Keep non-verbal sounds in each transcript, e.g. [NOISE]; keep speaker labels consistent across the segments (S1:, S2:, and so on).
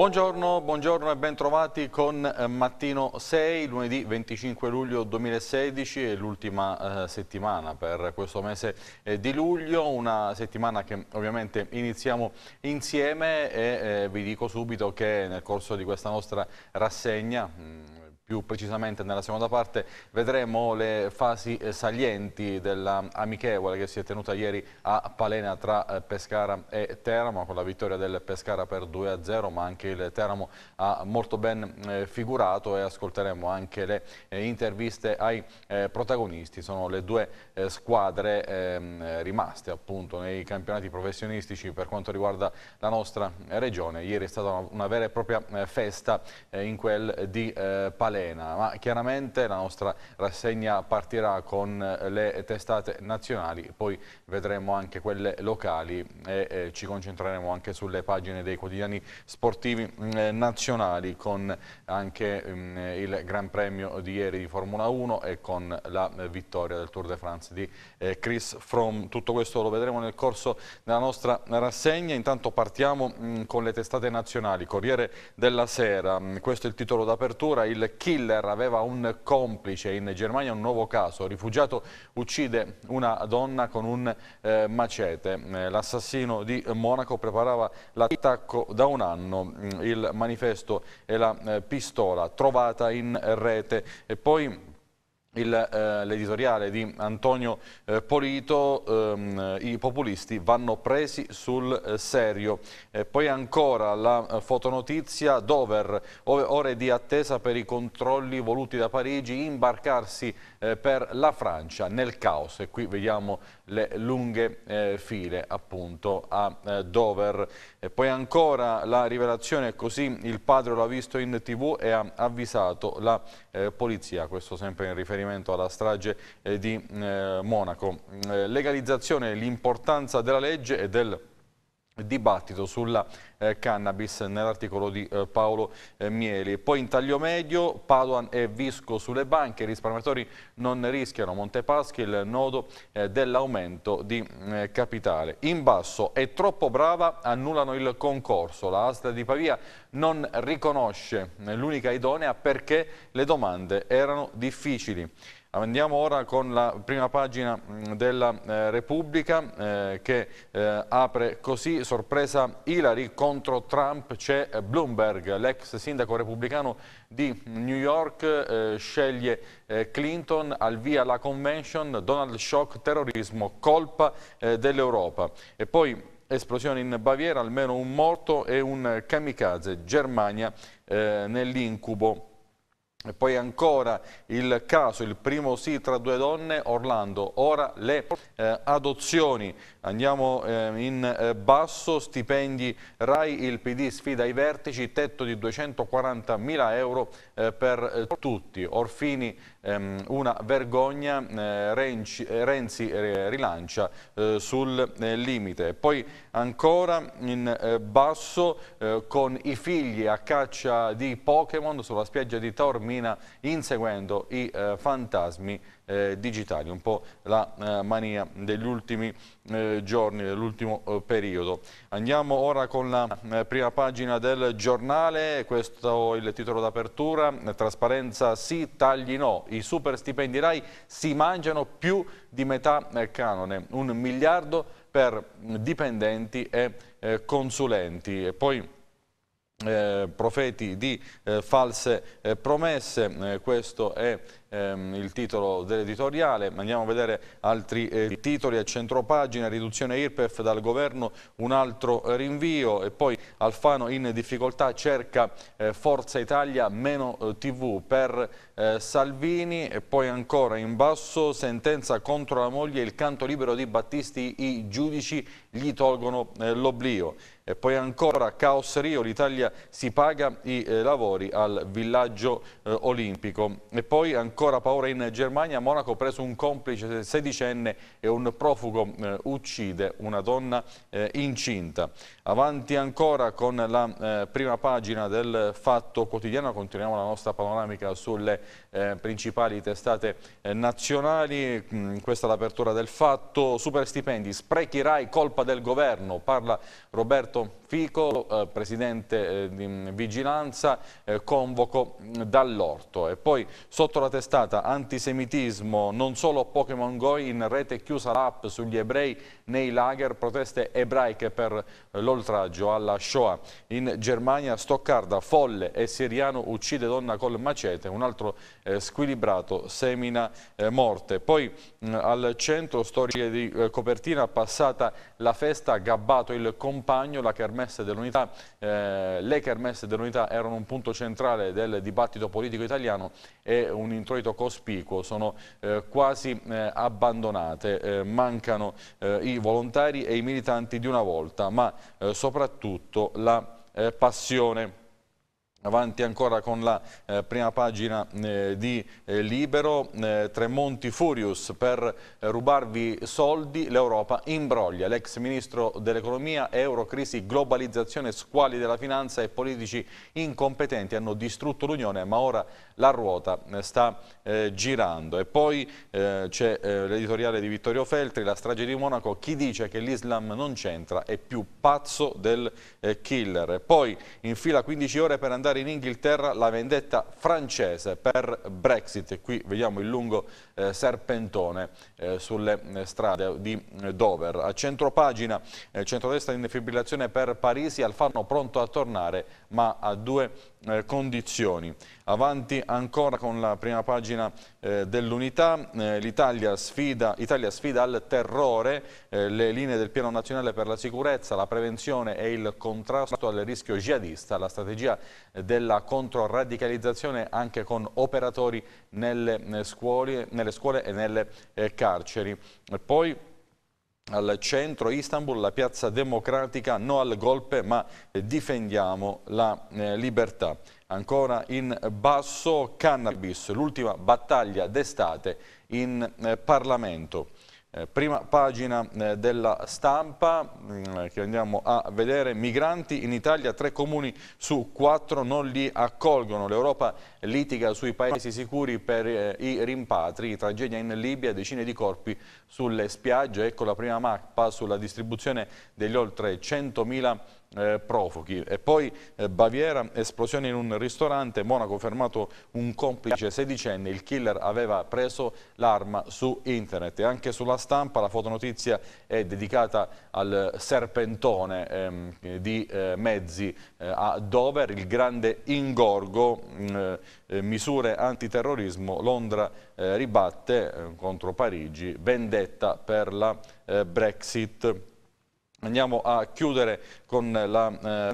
S1: Buongiorno, buongiorno e bentrovati con eh, Mattino 6, lunedì 25 luglio 2016 l'ultima eh, settimana per questo mese eh, di luglio, una settimana che ovviamente iniziamo insieme e eh, vi dico subito che nel corso di questa nostra rassegna, mh, mm, più precisamente nella seconda parte vedremo le fasi eh, salienti dell'amichevole che si è tenuta ieri a Palena tra eh, Pescara e Teramo con la vittoria del Pescara per 2-0 ma anche il Teramo ha molto ben eh, figurato e ascolteremo anche le interviste ai protagonisti sono le due squadre ehm, rimaste appunto nei campionati professionistici per quanto riguarda la nostra regione ieri è stata una vera e propria festa in quel di Palena Arena, ma chiaramente la nostra rassegna partirà con eh, le testate nazionali, poi vedremo anche quelle locali e eh, ci concentreremo anche sulle pagine dei quotidiani sportivi mm, eh, nazionali con anche mh, mm, eh, il Gran Premio di ieri di Formula 1 e con la eh, vittoria del Tour de France di eh, Chris Fromm. Tutto questo lo vedremo nel corso della nostra rassegna, intanto partiamo mh, mm, con le testate nazionali, Corriere della Sera, questo è il titolo d'apertura, il Chi killer aveva un complice, in Germania un nuovo caso, rifugiato uccide una donna con un eh, macete, eh, l'assassino di Monaco preparava l'attacco da un anno, mm, il manifesto e la eh, pistola trovata in rete e poi eh, l'editoriale di Antonio eh, Polito, ehm, i populisti vanno presi sul eh, serio. E poi ancora la fotonotizia, Dover, ore di attesa per i controlli voluti da Parigi, imbarcarsi eh, per la Francia nel caos e qui vediamo le lunghe eh, file appunto a eh, Dover. E poi ancora la rivelazione è così il padre l'ha visto in tv e ha avvisato la eh, polizia, questo sempre in riferimento alla strage eh, di eh, Monaco. legalizzazione, l'importanza della legge e del dibattito sulla eh, cannabis nell'articolo di eh, Paolo eh, Mieli. Poi in taglio medio Paduan e Visco sulle banche, i risparmiatori non rischiano Montepaschi, il nodo eh, dell'aumento di mm, eh, capitale. In basso è troppo brava, annullano il concorso, la Astra di Pavia non riconosce eh, l'unica idonea perché le domande erano difficili. Andiamo ora con la prima pagina mm, della eh, Repubblica eh, che eh, apre così, sorpresa Hillary contro Trump, c'è Bloomberg, l'ex sindaco repubblicano di New York, eh, sceglie eh, Clinton, al via la convention, Donald Shock, terrorismo, colpa eh, dell'Europa. E poi esplosione in Baviera, almeno un morto e un kamikaze, Germania nell'incubo. E poi ancora il caso, il primo sì tra due donne, Orlando. Ora le eh, adozioni. Andiamo eh, in eh, basso, stipendi RAI, il PD sfida i vertici, tetto di 240 mila euro eh, per eh, tutti. Orfini ehm, una vergogna, eh, eh Renzi, Renzi eh, rilancia eh, sul limite. Poi ancora in basso con i figli a caccia di Pokémon sulla spiaggia di Taormina inseguendo i fantasmi eh, digitali, un po' la eh, mania degli ultimi eh, giorni, dell'ultimo eh, periodo. Andiamo ora con la eh, prima pagina del giornale, questo è il titolo d'apertura, trasparenza sì, tagli no, i super stipendi RAI si mangiano più di metà eh, canone, un miliardo per dipendenti e consulenti. E poi eh, profeti di eh, false eh, promesse, eh, questo è ehm, il titolo dell'editoriale, andiamo a vedere altri eh, titoli a centropagina, riduzione IRPEF dal governo, un altro eh, rinvio e poi Alfano in difficoltà cerca Forza Italia meno TV per Salvini e poi ancora in basso sentenza contro la moglie, il canto libero di Battisti, i giudici gli tolgono l'oblio. E poi ancora Caos Rio, l'Italia si paga i eh, lavori al villaggio eh, olimpico. E poi ancora paura in Germania, Monaco preso un complice sedicenne e un profugo eh, uccide una donna eh, incinta. Avanti ancora con la eh, prima pagina del Fatto Quotidiano, continuiamo la nostra panoramica sulle eh, principali testate nazionali. Mm, questa è l'apertura del Fatto, super stipendi, sprechi RAI, colpa del governo, parla Roberto Roberto Fico, eh, presidente eh, di Vigilanza, eh, convoco mm, dall'orto. E poi sotto la testata antisemitismo, non solo Pokémon Go in rete chiusa l'app sugli ebrei nei lager, proteste ebraiche per l'oltraggio alla Shoah. In Germania Stoccarda, folle e siriano uccide donna col macete, un altro eh, squilibrato semina eh, morte. Poi mm, al centro storie di eh, copertina passata la festa, gabbato il compagno, la la Kermesse dell'Unità, eh, le Kermesse dell'Unità erano un punto centrale del dibattito politico italiano e un introito cospicuo, sono eh, quasi eh, abbandonate, eh, mancano eh, i volontari e i militanti di una volta, ma eh, soprattutto la passione Avanti ancora con la eh, prima pagina eh, di eh, Libero, eh, Tremonti Furious per eh, rubarvi soldi, l'Europa imbroglia. L'ex ministro dell'economia, eurocrisi, globalizzazione, squali della finanza e politici incompetenti hanno distrutto l'Unione, ma ora la ruota eh, sta girando. E poi c'è l'editoriale di Vittorio Feltri, la strage di Monaco, chi dice che l'Islam non c'entra è più pazzo del killer. E poi in fila 15 ore per andare ricordare in Inghilterra la vendetta francese per Brexit. qui vediamo il lungo eh, serpentone eh, sulle eh, strade di eh, Dover. A centropagina, eh, centrodestra in defibrillazione per Parisi, Alfano pronto a tornare ma a due eh, condizioni. Avanti ancora con la prima pagina eh, dell'unità, eh, l'Italia sfida, sfida, al terrore eh, le linee del piano nazionale per la sicurezza, la prevenzione e il contrasto al rischio jihadista, la strategia eh, della controradicalizzazione anche con operatori nelle, eh, scuole, nelle scuole e nelle carceri. Poi, al centro Istanbul, la piazza democratica, no al golpe ma difendiamo la eh, libertà. Ancora in basso cannabis, l'ultima battaglia d'estate in eh, Parlamento. Eh, prima pagina eh, della stampa mm, eh, che andiamo a vedere, migranti in Italia, tre comuni su quattro non li accolgono, l'Europa litiga sui paesi sicuri per i rimpatri, tragedia in Libia, decine di corpi sulle spiagge, ecco la prima mappa sulla distribuzione degli oltre 100.000 eh, profughi. E poi eh, Baviera, esplosione in un ristorante, Monaco fermato un complice sedicenne, il killer aveva preso l'arma su internet. E anche sulla stampa la fotonotizia è dedicata al serpentone ehm, di eh, mezzi eh, a Dover, il grande ingorgo, mm, eh, eh, misure antiterrorismo, Londra ribatte contro Parigi, vendetta per la Brexit. Andiamo a chiudere con la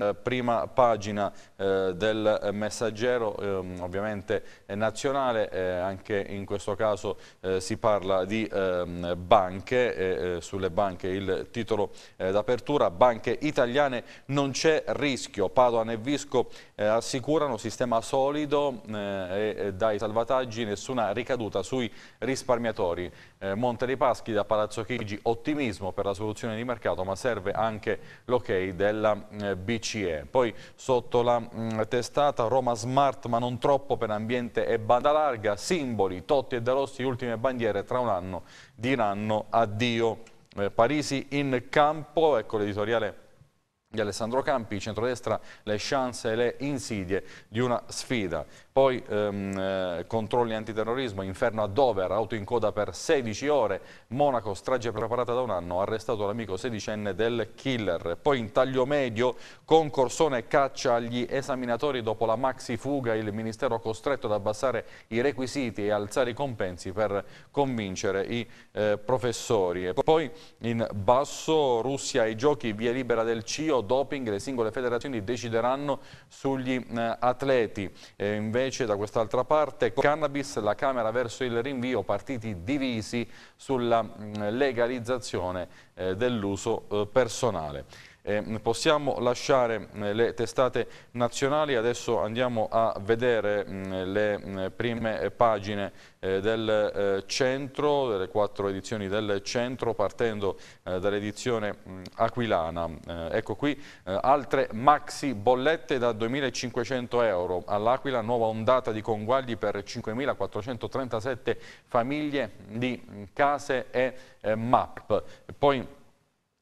S1: eh, prima pagina eh, del messaggero ehm, ovviamente nazionale, eh, anche in questo caso eh, si parla di ehm, banche, eh, sulle banche il titolo eh, d'apertura, banche italiane non c'è rischio, Padoan e Visco assicurano sistema solido e dai salvataggi nessuna ricaduta sui risparmiatori. Monte dei Paschi da Palazzo Chigi ottimismo per la soluzione di mercato ma serve anche l'ok okay del della eh, BCE. Poi sotto la mm, testata Roma smart ma non troppo per ambiente e banda larga, simboli, Totti e De Rossi, ultime bandiere tra un anno diranno addio. Eh, Parisi in campo, ecco l'editoriale di Alessandro Campi, centrodestra, le chance e le insidie di una sfida poi ehm, eh, controlli antiterrorismo, inferno a Dover, auto in coda per 16 ore, Monaco, strage preparata da un anno, arrestato l'amico sedicenne del killer. Poi in taglio medio, concorsone caccia agli esaminatori dopo la maxi fuga, il ministero costretto ad abbassare i requisiti e alzare i compensi per convincere i eh, professori. E poi in basso, Russia ai giochi, via libera del CIO, doping, le singole federazioni decideranno sugli eh, atleti. Eh, invece da quest'altra parte cannabis, la Camera verso il rinvio, partiti divisi sulla mm, legalizzazione eh, dell'uso eh, personale. Eh, possiamo lasciare mm, le testate nazionali, adesso andiamo a vedere mh, mm, le mh, prime pagine eh, del eh, centro, delle quattro edizioni del centro, partendo eh, dall'edizione aquilana. Eh, ecco qui eh, altre maxi bollette da 2.500 euro all'Aquila, nuova ondata di conguagli per 5.437 famiglie di case e MAP. Poi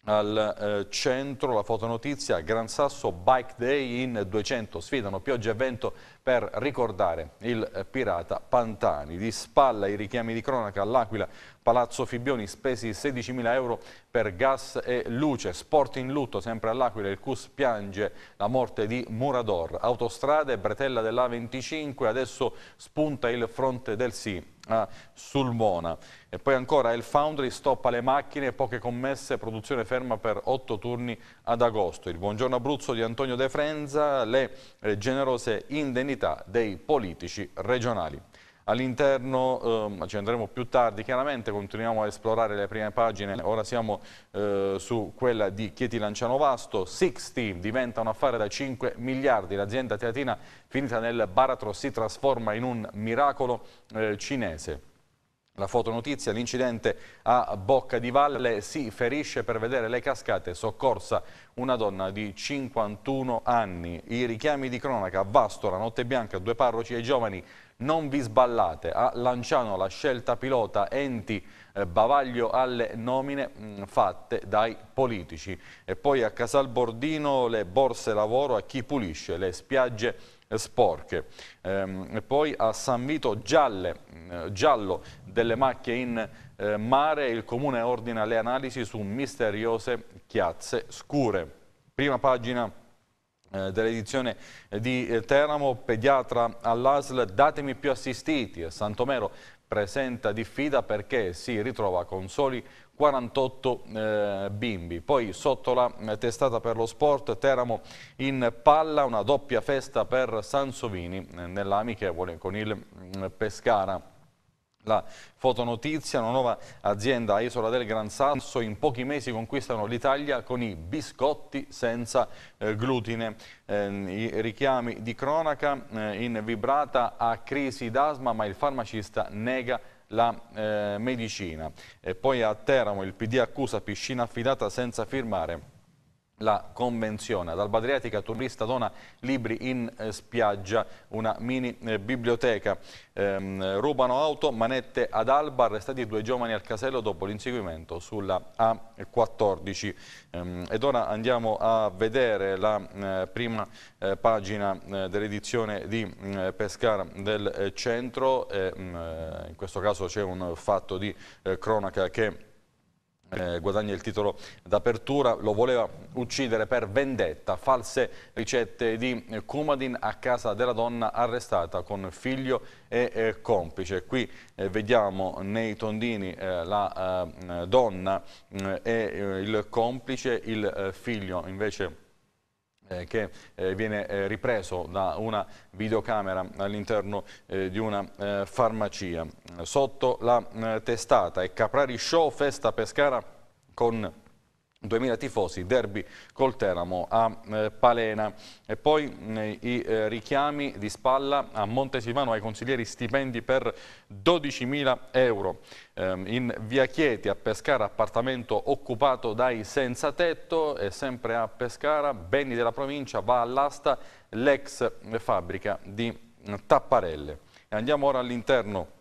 S1: al eh, centro la fotonotizia Gran Sasso Bike Day in 200 sfidano pioggia e vento per ricordare il eh, pirata Pantani di spalla i richiami di cronaca all'Aquila Palazzo Fibbioni spesi 16.000 euro per gas e luce sport in lutto sempre all'Aquila il CUS piange la morte di Murador autostrade Bretella della 25 adesso spunta il fronte del sì a Sulmona. E poi ancora il Foundry stoppa le macchine, poche commesse, produzione ferma per otto turni ad agosto. Il buongiorno Abruzzo di Antonio De Frenza, le eh, generose indennità dei politici regionali. All'interno, ehm, ci andremo più tardi, chiaramente continuiamo a esplorare le prime pagine, ora siamo eh, su quella di Chieti Lanciano Vasto, Sixty diventa un affare da 5 miliardi, l'azienda teatina finita nel baratro si trasforma in un miracolo eh, cinese. La fotonotizia, l'incidente a Bocca di Valle si ferisce per vedere le cascate, soccorsa una donna di 51 anni. I richiami di cronaca, Vasto, la notte bianca, due parroci e giovani non vi sballate. A Lanciano la scelta pilota enti eh, bavaglio alle nomine mm, fatte dai politici. E poi a Casalbordino le borse lavoro a chi pulisce le spiagge eh, sporche. Ehm, e poi a San Vito gialle, mm, giallo delle macchie in eh, mare, il comune ordina le analisi su misteriose chiazze scure. Prima pagina eh, dell'edizione eh, di eh, Teramo, pediatra all'ASL, datemi più assistiti. Santomero presenta diffida perché si ritrova con soli 48 eh, bimbi. Poi sotto la testata per lo sport Teramo in palla, una doppia festa per Sansovini nella con il mm, Pescara. La fotonotizia, una nuova azienda a Isola del Gran Sasso, in pochi mesi conquistano l'Italia con i biscotti senza eh, glutine. Eh, I richiami di cronaca eh, in vibrata a crisi d'asma, ma il farmacista nega la eh, medicina. E poi a Teramo il PD accusa piscina affidata senza firmare la convenzione. Ad Alba Adriatica Turista dona libri in eh, spiaggia, una mini eh, biblioteca. Ehm, rubano auto, manette ad Alba, arrestati due giovani al casello dopo l'inseguimento sulla A14. Ehm, ed ora andiamo a vedere la eh, prima eh, pagina eh, dell'edizione di mm, Pescara del eh, centro. Mm, in questo caso c'è un fatto di cronaca che eh, guadagna il titolo d'apertura, lo voleva uccidere per vendetta, false ricette di Kumadin a casa della donna arrestata con figlio e eh, complice. Qui eh, vediamo nei tondini eh, la eh, donna mm, e eh, il complice, il figlio invece eh, che eh, viene eh, ripreso da una videocamera all'interno eh, di una eh, farmacia. Sotto la eh, testata è Caprari Show, festa Pescara con 2000 tifosi, derby col Teramo a eh, Palena e poi eh, i eh, richiami di spalla a Montesimano ai consiglieri stipendi per 12.000 euro. Ehm, in via Chieti a Pescara appartamento occupato dai senza tetto e sempre a Pescara beni della provincia va all'asta l'ex fabbrica di mm, Tapparelle. Andiamo ora all'interno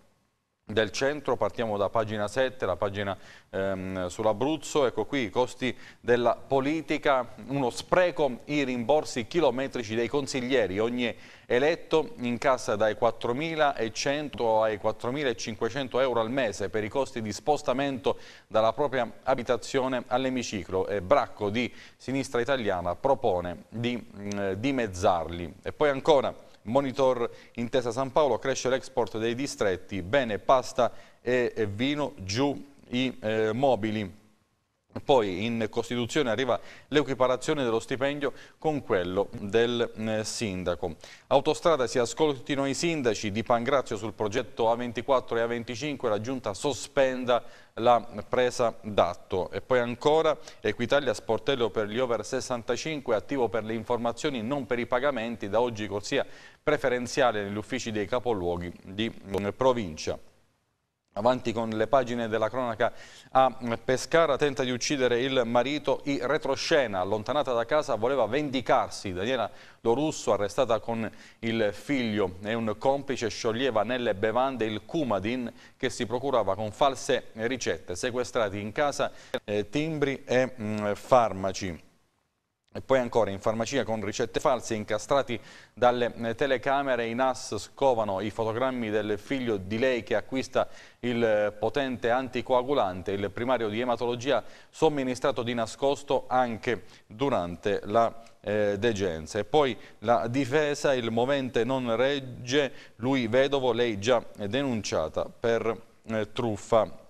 S1: del centro, partiamo da pagina 7, la pagina ehm, sull'Abruzzo, ecco qui i costi della politica, uno spreco, i rimborsi chilometrici dei consiglieri, ogni eletto incassa dai 4.100 ai 4.500 euro al mese per i costi di spostamento dalla propria abitazione all'emiciclo e Bracco di Sinistra Italiana propone di eh, dimezzarli. E poi ancora... Monitor Intesa San Paolo, cresce l'export dei distretti, bene pasta e vino, giù i eh, mobili. Poi in Costituzione arriva l'equiparazione dello stipendio con quello del eh, sindaco. Autostrada si ascoltino i sindaci di Pangrazio sul progetto A24 e A25, la giunta sospenda la presa d'atto. E poi ancora Equitalia sportello per gli over 65, attivo per le informazioni non per i pagamenti, da oggi corsia preferenziale negli uffici dei capoluoghi di eh, provincia. Avanti con le pagine della cronaca a Pescara, tenta di uccidere il marito in retroscena, allontanata da casa voleva vendicarsi, Daniela Lorusso arrestata con il figlio e un complice scioglieva nelle bevande il Kumadin che si procurava con false ricette, sequestrati in casa eh, timbri e mh, mm, farmaci. E poi ancora in farmacia con ricette false, incastrati dalle eh, telecamere, i NAS scovano i fotogrammi del figlio di lei che acquista il eh, potente anticoagulante, il primario di ematologia somministrato di nascosto anche durante la eh, degenza. E poi la difesa, il movente non regge, lui vedovo, lei già denunciata per eh, truffa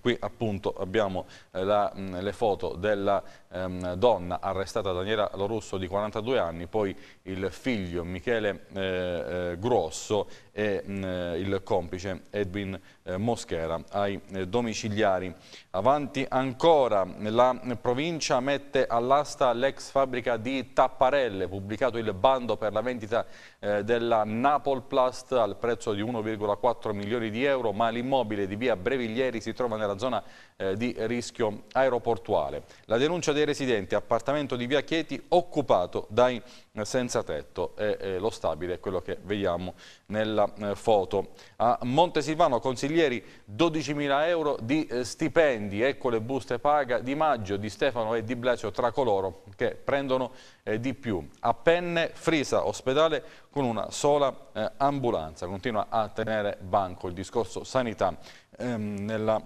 S1: Qui appunto abbiamo eh, la, mm, le foto della ehm, donna arrestata Daniela Lorusso di 42 anni, poi il figlio Michele eh, eh Grosso e mh, mm, eh, il complice Edwin Moschera ai domiciliari. Avanti ancora, la provincia mette all'asta l'ex fabbrica di Tapparelle, pubblicato il bando per la vendita della Napolplast al prezzo di 1,4 milioni di euro, ma l'immobile di via Breviglieri si trova nel nella zona eh, di rischio aeroportuale. La denuncia dei residenti, appartamento di Via Chieti occupato dai eh, senza tetto e eh, lo stabile è quello che vediamo nella eh, foto. A Montesilvano consiglieri 12.000 euro di eh, stipendi, ecco le buste paga di Maggio, di Stefano e di Blecio tra coloro che prendono eh, di più. A Penne, Frisa, ospedale con una sola eh, ambulanza. Continua a tenere banco il discorso sanità ehm, nella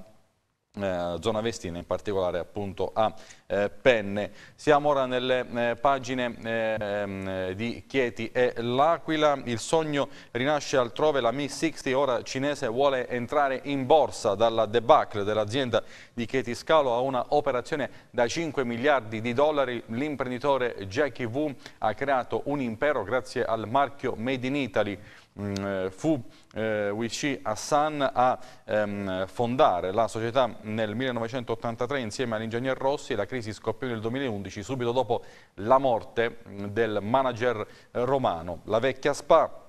S1: eh, zona Vestina, in particolare appunto a eh, Penne. Siamo ora nelle eh, pagine ehm, di Chieti e L'Aquila, il sogno rinasce altrove, la Mi 60 ora cinese vuole entrare in borsa dalla debacle dell'azienda di Chieti Scalo a una operazione da 5 miliardi di dollari. L'imprenditore Jackie Wu ha creato un impero grazie al marchio Made in Italy. Mm, eh, fu eh, Wishi Hassan a ehm, fondare la società nel 1983 insieme all'ingegner Rossi e la crisi scoppiò nel 2011 subito dopo la morte mm, del manager romano. La vecchia SPA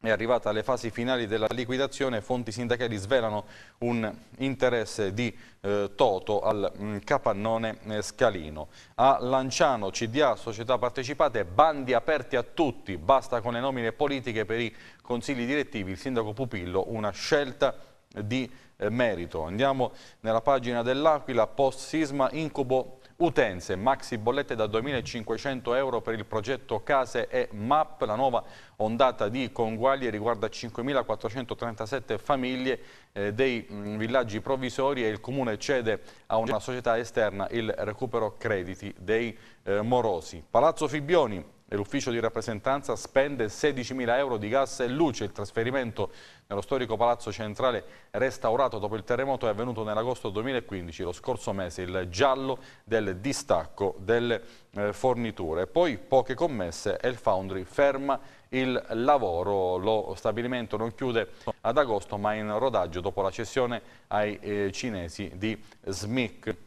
S1: è arrivata alle fasi finali della liquidazione, fonti sindacali svelano un interesse di eh, Toto al mh, mm, capannone eh, Scalino. A Lanciano, CDA, società partecipate, bandi aperti a tutti, basta con le nomine politiche per i consigli direttivi, il sindaco Pupillo, una scelta di eh, merito. Andiamo nella pagina dell'Aquila, post sisma, incubo Utenze, maxi bollette da 2.500 euro per il progetto Case e MAP. La nuova ondata di conguaglie riguarda 5.437 famiglie eh, dei mh, mm, villaggi provvisori e il Comune cede a una società esterna il recupero crediti dei eh, morosi. Palazzo Fibbioni. L'ufficio di rappresentanza spende 16.000 euro di gas e luce. Il trasferimento nello storico palazzo centrale restaurato dopo il terremoto è avvenuto nell'agosto 2015, lo scorso mese, il giallo del distacco delle eh, forniture. Poi poche commesse e il Foundry ferma il lavoro. Lo stabilimento non chiude ad agosto ma è in rodaggio dopo la cessione ai eh, cinesi di SMIC.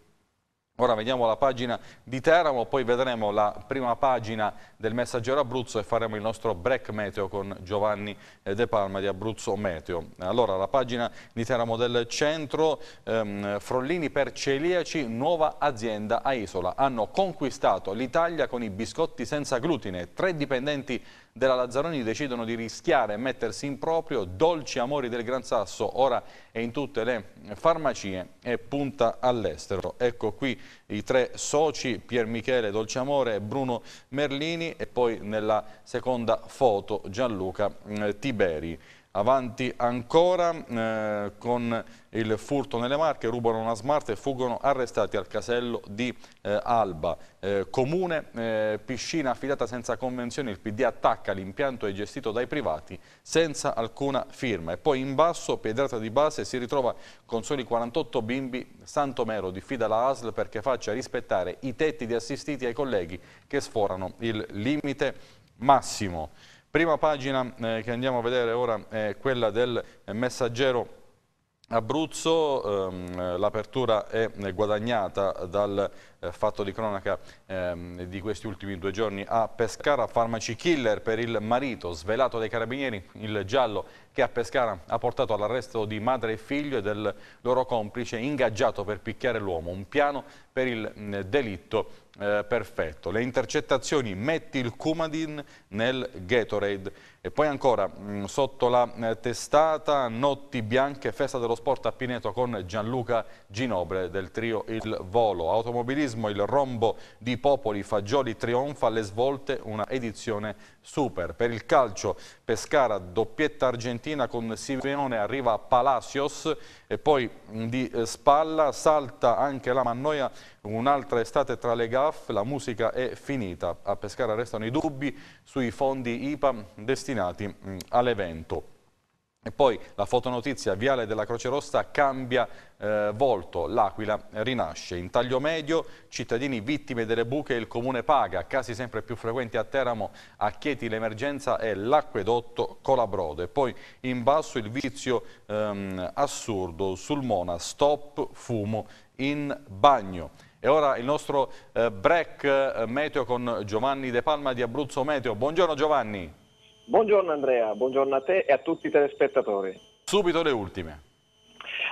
S1: Ora vediamo la pagina di Teramo, poi vedremo la prima pagina del Messaggero Abruzzo e faremo il nostro break meteo con Giovanni eh, De Palma di Abruzzo Meteo. Allora, la pagina di Teramo del centro, ehm, Frollini per celiaci, nuova azienda a Isola. Hanno conquistato l'Italia con i biscotti senza glutine. Tre dipendenti della Lazzaroni decidono di rischiare e mettersi in proprio Dolci Amori del Gran Sasso, ora è in tutte le farmacie e punta all'estero. Ecco qui i tre soci, Pier Michele Dolci Amore Bruno Merlini e poi nella seconda foto Gianluca eh, Tiberi avanti ancora eh, con il furto nelle marche, rubano una smart e fuggono arrestati al casello di eh, Alba. Eh, comune, eh, piscina affidata senza convenzione, il PD attacca, l'impianto è gestito dai privati senza alcuna firma. E poi in basso, piedrata di base, si ritrova con soli 48 bimbi, Santomero diffida la ASL perché faccia rispettare i tetti di assistiti ai colleghi che sforano il limite massimo. Prima pagina eh, che andiamo a vedere ora è quella del messaggero Abruzzo, ehm, l'apertura è guadagnata dal eh, fatto di cronaca ehm, di questi ultimi due giorni a Pescara, farmaci killer per il marito, svelato dai carabinieri, il giallo che a Pescara ha portato all'arresto di madre e figlio e del loro complice ingaggiato per picchiare l'uomo, un piano per il eh, delitto eh, perfetto. Le intercettazioni, metti il Coumadin nel Gatorade. E poi ancora, mh, mm, sotto la eh, testata, notti bianche, festa dello sport a Pineto con Gianluca Ginobre del trio Il Volo. Automobilismo, il rombo di Popoli, Fagioli trionfa le svolte, una edizione super. Per il calcio, Pescara, doppietta argentina con Simeone, arriva Palacios e poi mh, mm, di eh, spalla salta anche la Mannoia Un'altra estate tra le GAF, la musica è finita. A Pescara restano i dubbi sui fondi IPA destinati mm, all'evento. E poi la fotonotizia viale della Croce Rossa cambia eh, volto, l'Aquila rinasce. In taglio medio, cittadini vittime delle buche il comune paga, casi sempre più frequenti a Teramo, a Chieti l'emergenza è l'acquedotto Colabrodo. E poi in basso il vizio ehm, assurdo sul Mona, stop fumo in bagno. E ora il nostro eh, break eh, meteo con Giovanni De Palma di Abruzzo Meteo. Buongiorno Giovanni.
S2: Buongiorno Andrea, buongiorno a te e a tutti i telespettatori.
S1: Subito le ultime.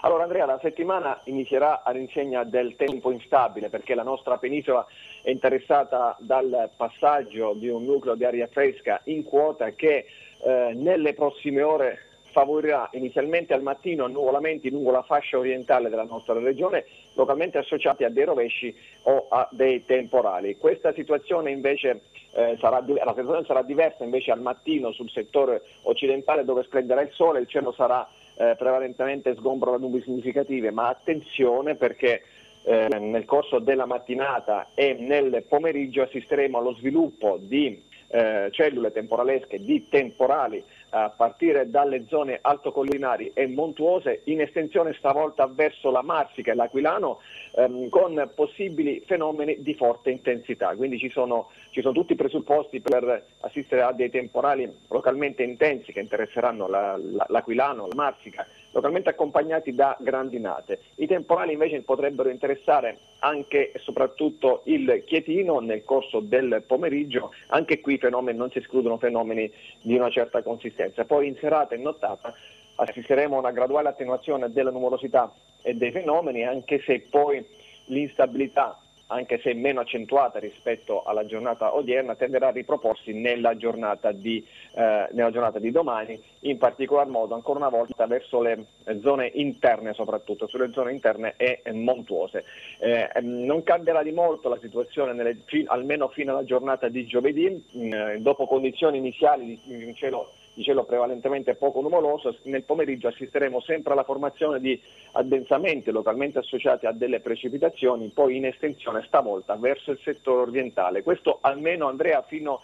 S2: Allora Andrea, la settimana inizierà all'insegna del tempo instabile perché la nostra penisola è interessata dal passaggio di un nucleo di aria fresca in quota che eh, nelle prossime ore favorirà inizialmente al mattino annuvolamenti lungo la fascia orientale della nostra regione localmente associati a dei rovesci o a dei temporali. Questa situazione invece eh, sarà, la situazione sarà diversa invece al mattino sul settore occidentale dove splenderà il sole, il cielo sarà eh, prevalentemente sgombro da nubi significative, ma attenzione perché eh, nel corso della mattinata e nel pomeriggio assisteremo allo sviluppo di eh, cellule temporalesche, di temporali a partire dalle zone altocollinari e montuose, in estensione stavolta verso la Marsica e l'Aquilano, ehm, con possibili fenomeni di forte intensità. Quindi ci sono, ci sono, tutti i presupposti per assistere a dei temporali localmente intensi che interesseranno la, la, l'Aquilano, la Marsica localmente accompagnati da grandinate. I temporali invece potrebbero interessare anche e soprattutto il Chietino nel corso del pomeriggio, anche qui fenomeni, non si escludono fenomeni di una certa consistenza. Poi in serata e nottata assisteremo a una graduale attenuazione della numerosità e dei fenomeni, anche se poi l'instabilità anche se meno accentuata rispetto alla giornata odierna, tenderà a riproporsi nella giornata di, eh, nella giornata di domani, in particolar modo ancora una volta verso le zone interne soprattutto, sulle zone interne e montuose. Eh, ehm, non cambierà di molto la situazione nelle, almeno fino alla giornata di giovedì, mh, mm, dopo condizioni iniziali di, di un cielo di cielo prevalentemente poco nuvoloso, nel pomeriggio assisteremo sempre alla formazione di addensamenti localmente associati a delle precipitazioni, poi in estensione stavolta verso il settore orientale. Questo almeno Andrea fino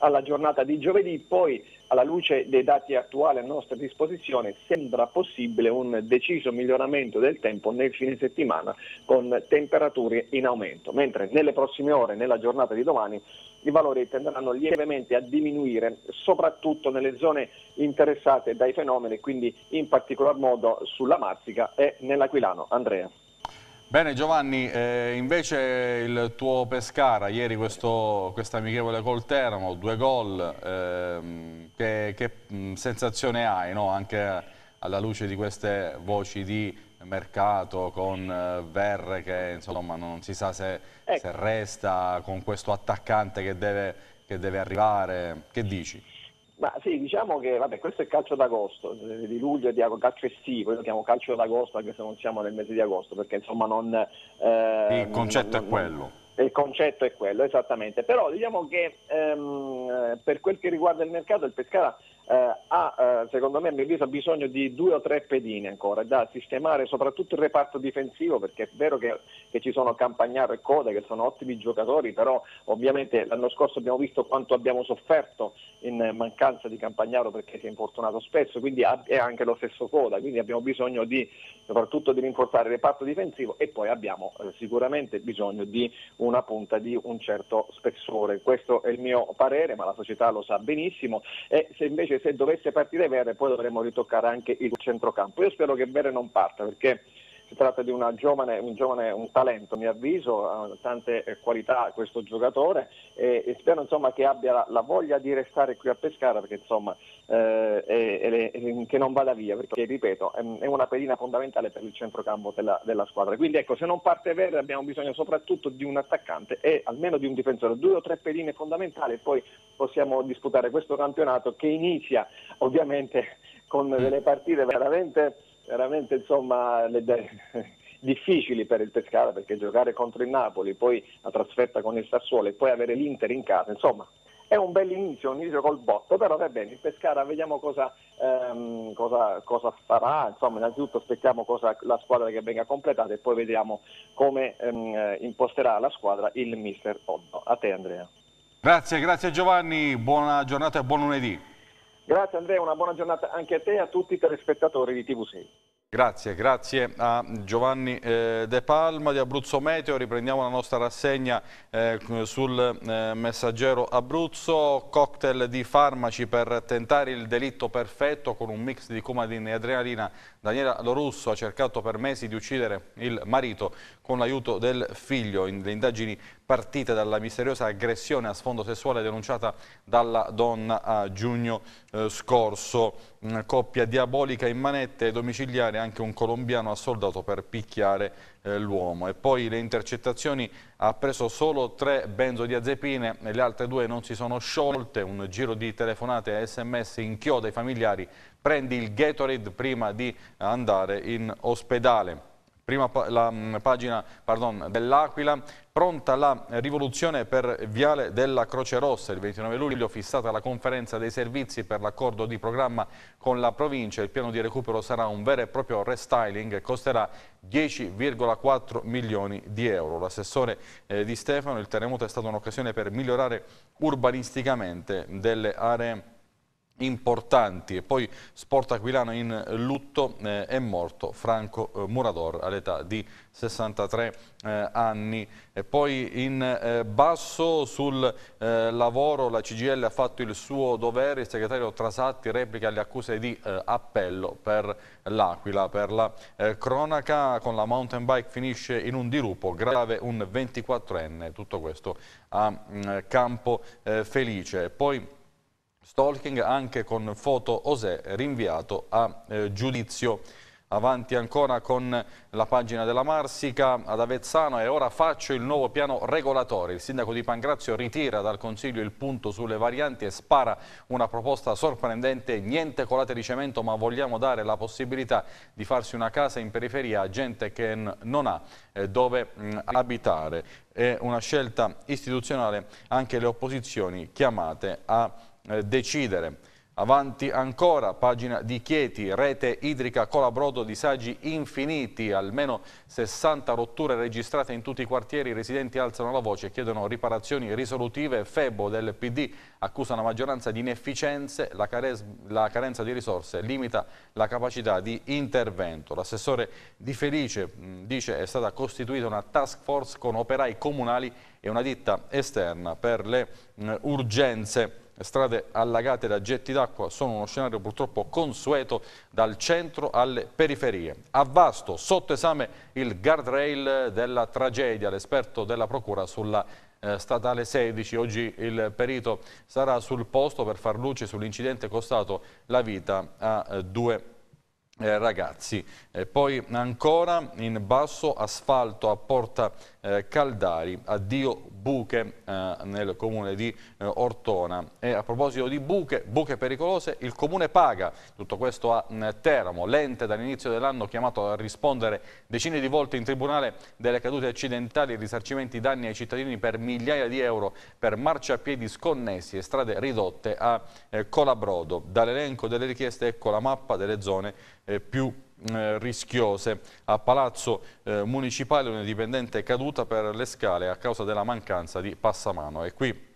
S2: alla giornata di giovedì, poi alla luce dei dati attuali a nostra disposizione sembra possibile un deciso miglioramento del tempo nel fine settimana con temperature in aumento, mentre nelle prossime ore, nella giornata di domani, i valori tenderanno lievemente a diminuire, soprattutto nelle zone interessate dai fenomeni, quindi in particolar modo sulla Mazzica e nell'Aquilano. Andrea.
S1: Bene Giovanni, eh, invece il tuo Pescara, ieri questo, questa amichevole col Teramo, due gol, eh, che, che mm, sensazione hai no? anche alla luce di queste voci di mercato con eh, Verre che insomma, non si sa se, ecco. se, resta, con questo attaccante che deve, che deve arrivare, che dici?
S2: Ma sì, diciamo che vabbè, questo è il calcio d'agosto, eh, di luglio, è di calcio estivo, io lo chiamo calcio d'agosto anche se non siamo nel mese di agosto, perché insomma non... Eh, il concetto non, è quello. Non, il concetto è quello, esattamente. Però diciamo che ehm, per quel che riguarda il mercato, il Pescara eh, ha, eh, secondo me, a mio avviso, bisogno di due o tre pedine ancora da sistemare, soprattutto il reparto difensivo, perché è vero che, che ci sono Campagnaro e Coda, che sono ottimi giocatori, però ovviamente l'anno scorso abbiamo visto quanto abbiamo sofferto in mancanza di Campagnaro perché si è infortunato spesso, quindi è anche lo stesso Coda, quindi abbiamo bisogno di, soprattutto di rinforzare il reparto difensivo e poi abbiamo eh, sicuramente bisogno di una punta di un certo spessore. Questo è il mio parere, ma la società lo sa benissimo e se invece se dovesse partire Verre poi dovremmo ritoccare anche il centrocampo. Io spero che Verre non parta perché si tratta di giovane, un giovane un talento, mi avviso, ha tante eh, qualità questo giocatore e, e spero insomma, che abbia la, la, voglia di restare qui a Pescara perché insomma eh, e, e, che non vada via, perché ripeto è, una pedina fondamentale per il centrocampo della, della squadra. Quindi ecco, se non parte Verre abbiamo bisogno soprattutto di un attaccante e almeno di un difensore, due o tre pedine fondamentali e poi possiamo disputare questo campionato che inizia ovviamente con delle partite veramente, veramente insomma, le, [LAUGHS] difficili per il Pescara perché giocare contro il Napoli, poi la trasferta con il Sassuolo e poi avere l'Inter in casa, insomma è un bel inizio, un inizio col botto, però va bene, il Pescara vediamo cosa, ehm, cosa, cosa farà, insomma innanzitutto aspettiamo cosa, la squadra che venga completata e poi vediamo come ehm, eh, imposterà la squadra il mister Oddo. A te Andrea.
S1: Grazie, grazie Giovanni, buona giornata e buon lunedì.
S2: Grazie Andrea, una buona giornata anche a te e a tutti i telespettatori di TV6.
S1: Grazie, grazie a Giovanni eh, De Palma di Abruzzo Meteo, riprendiamo la nostra rassegna eh, sul eh, messaggero Abruzzo, cocktail di farmaci per tentare il delitto perfetto con un mix di comadine e adrenalina, Daniela Lorusso ha cercato per mesi di uccidere il marito con l'aiuto del figlio, le indagini partite dalla misteriosa aggressione a sfondo sessuale denunciata dalla donna a giugno eh, scorso. Una mm, coppia diabolica in manette e domiciliare anche un colombiano assoldato per picchiare eh, l'uomo. E poi le intercettazioni ha preso solo tre benzodiazepine e le altre due non si sono sciolte. Un giro di telefonate e sms inchioda i familiari. Prendi il Gatorade prima di andare in ospedale prima la mm, pagina dell'Aquila, pronta la rivoluzione per Viale della Croce Rossa, il 29 luglio fissata la conferenza dei servizi per l'accordo di programma con la provincia, il piano di recupero sarà un vero e proprio restyling e costerà 10,4 milioni di euro. L'assessore eh, di Stefano, il terremoto è stata un'occasione per migliorare urbanisticamente delle aree importanti. E poi Sport Aquilano in lutto eh, è morto Franco eh, Murador all'età di 63 eh, anni. E poi in eh, basso sul eh, lavoro la CGL ha fatto il suo dovere, il segretario Trasatti replica le accuse di eh, appello per l'Aquila. Per la cronaca con la mountain bike finisce in un dirupo, grave un 24enne, tutto questo a mh, mm, Campo Felice. E poi stalking anche con foto Osè rinviato a eh, giudizio. Avanti ancora con la pagina della Marsica ad Avezzano e ora faccio il nuovo piano regolatore. Il sindaco di Pangrazio ritira dal Consiglio il punto sulle varianti e spara una proposta sorprendente. Niente colate di cemento ma vogliamo dare la possibilità di farsi una casa in periferia a gente che non ha eh, dove mm, abitare. È una scelta istituzionale anche le opposizioni chiamate a eh, decidere. Avanti ancora, pagina di Chieti, rete idrica Colabrodo, disagi infiniti, almeno 60 rotture registrate in tutti i quartieri, i residenti alzano la voce e chiedono riparazioni risolutive, Febo del PD accusa una maggioranza di inefficienze, la, la carenza di risorse limita la capacità di intervento. L'assessore Di Felice mh, dice è stata costituita una task force con operai comunali e una ditta esterna per le mh, urgenze strade allagate da getti d'acqua sono uno scenario purtroppo consueto dal centro alle periferie. A Vasto, sotto esame il guardrail della tragedia, l'esperto della Procura sulla eh, statale 16. Oggi il perito sarà sul posto per far luce sull'incidente costato la vita a eh, due persone eh, ragazzi. Eh, poi ancora in basso asfalto a Porta eh, Caldari, addio buche eh, nel comune di eh, Ortona. E a proposito di buche, buche pericolose, il comune paga. Tutto questo a mm, Teramo, l'ente dall'inizio dell'anno chiamato a rispondere decine di volte in tribunale delle cadute accidentali e risarcimenti danni ai cittadini per migliaia di euro per marciapiedi sconnessi e strade ridotte a eh, Colabrodo. Dall'elenco delle richieste ecco la mappa delle zone eh, più eh, rischiose. A Palazzo eh, Municipale una dipendente è caduta per le scale a causa della mancanza di passamano e qui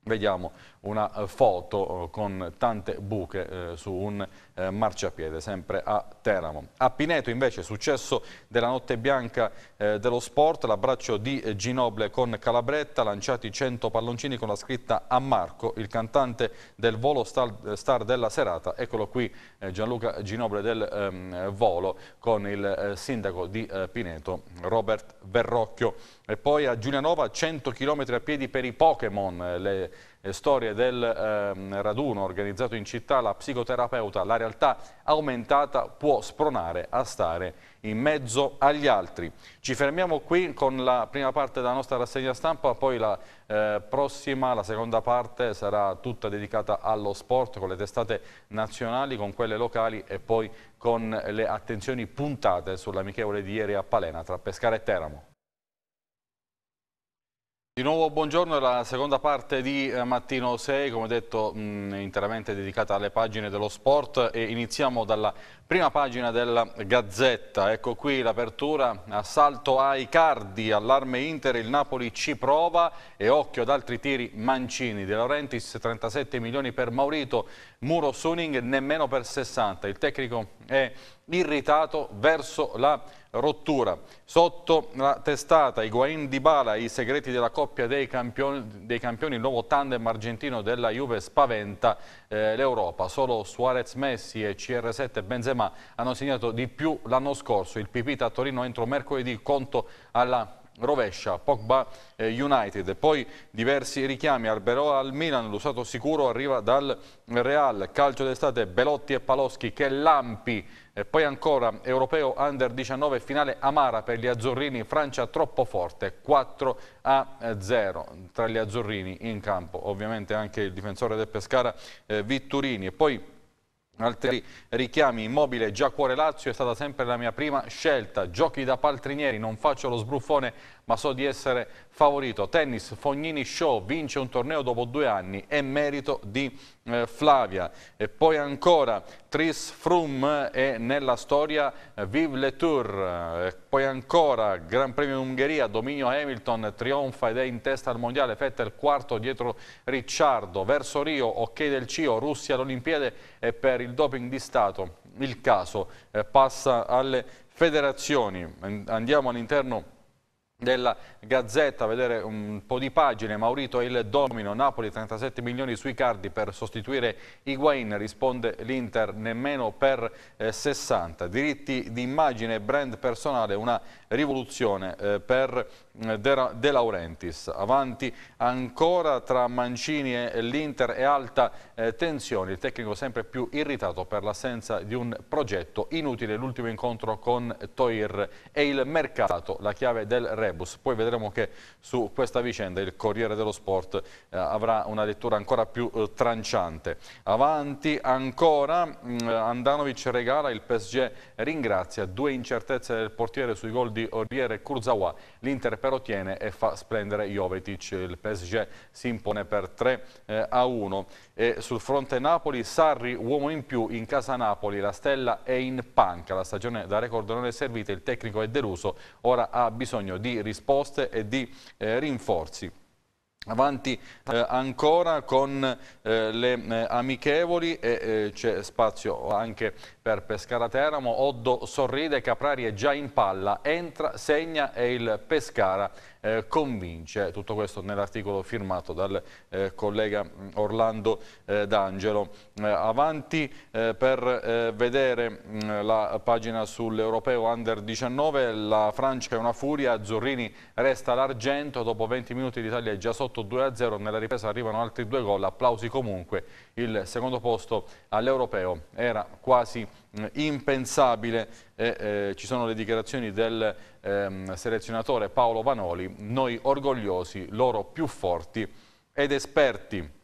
S1: vediamo una eh, foto eh, con tante buche eh, su un marciapiede, sempre a Teramo. A Pineto invece successo della notte bianca dello sport, l'abbraccio di Ginoble con Calabretta, lanciati 100 palloncini con la scritta a Marco, il cantante del volo star, della serata, eccolo qui Gianluca Ginoble del ehm, volo con il sindaco di Pineto, Robert Verrocchio. E poi a Giulianova 100 km a piedi per i Pokémon, le eh, storie del eh, raduno organizzato in città, la psicoterapeuta, la realtà aumentata può spronare a stare in mezzo agli altri. Ci fermiamo qui con la prima parte della nostra rassegna stampa, poi la eh, prossima, la seconda parte sarà tutta dedicata allo sport con le testate nazionali, con quelle locali e poi con le attenzioni puntate sull'amichevole di ieri a Palena tra Pescara e Teramo. Di nuovo buongiorno, la seconda parte di eh, Mattino 6, come detto mh, interamente dedicata alle pagine dello sport e iniziamo dalla Prima pagina della Gazzetta, ecco qui l'apertura, assalto ai cardi, allarme Inter, il Napoli ci prova e occhio ad altri tiri Mancini, De Laurentiis 37 milioni per Maurito, Muro Suning nemmeno per 60, il tecnico è irritato verso la rottura. Sotto la testata Iguain di Bala, i segreti della coppia dei campioni, dei campioni, il nuovo tandem argentino della Juve spaventa eh, l'Europa. Solo Suarez Messi e CR7 Benzema hanno segnato di più l'anno scorso. Il Pipita a Torino entro mercoledì conto alla rovescia, Pogba eh, United, poi diversi richiami, Arberoa al Milan, l'usato sicuro arriva dal Real, calcio d'estate, Belotti e Paloschi che lampi e poi ancora Europeo Under 19 finale amara per gli azzurrini, Francia troppo forte, 4 a 0 eh, tra gli azzurrini in campo, ovviamente anche il difensore del Pescara eh, Vitturini e poi Altri richiami, immobile già cuore Lazio è stata sempre la mia prima scelta, giochi da paltrinieri, non faccio lo sbruffone ma so di essere favorito, tennis, Fognini Show vince un torneo dopo due anni, è merito di eh, Flavia e poi ancora Tris Frum eh, è nella storia eh, Vive le Tour, eh, e poi ancora Gran Premio Ungheria, dominio Hamilton, trionfa ed è in testa al mondiale, Fettel quarto dietro Ricciardo, verso Rio, ok del Cio, Russia all'Olimpiade e per il doping di Stato il caso eh, passa alle federazioni. Andiamo all'interno della Gazzetta, a vedere un po' di pagine, Maurito il domino, Napoli 37 milioni sui cardi per sostituire Higuain, risponde l'Inter nemmeno per eh, 60, diritti di immagine, brand personale, una rivoluzione eh, per eh, De Laurentiis. Avanti ancora tra Mancini e l'Inter e alta eh, tensione, il tecnico sempre più irritato per l'assenza di un progetto inutile, l'ultimo incontro con Toir e il mercato, la chiave del rebus. Poi vedremo che su questa vicenda il Corriere dello Sport eh, avrà una lettura ancora più eh, tranciante. Avanti ancora, mh, mm, Andanovic regala, il PSG ringrazia, due incertezze del portiere sui gol di di Oriere Kurzawa. L'Inter però tiene e fa splendere Jovetic. Il PSG si impone per 3 eh, a 1. E sul fronte Napoli, Sarri uomo in più in casa Napoli. La stella è in panca. La stagione da record non è servita, il tecnico è deluso. Ora ha bisogno di risposte e di eh, rinforzi. Avanti eh, ancora con eh, le eh, amichevoli e eh, c'è spazio anche per Pescara Teramo. Oddo sorride, Caprari è già in palla, entra, segna e il Pescara eh, convince. Tutto questo nell'articolo firmato dal eh, collega mm, Orlando D'Angelo. avanti per vedere mh, mm, la pagina sull'Europeo Under 19, la Francia è una furia, Zorrini resta l'argento, dopo 20 minuti l'Italia è già sotto fatto 2-0, nella ripresa arrivano altri due gol, applausi comunque, il secondo posto all'Europeo era quasi impensabile e eh, ci sono le dichiarazioni del ehm, selezionatore Paolo Vanoli, noi orgogliosi, loro più forti ed esperti.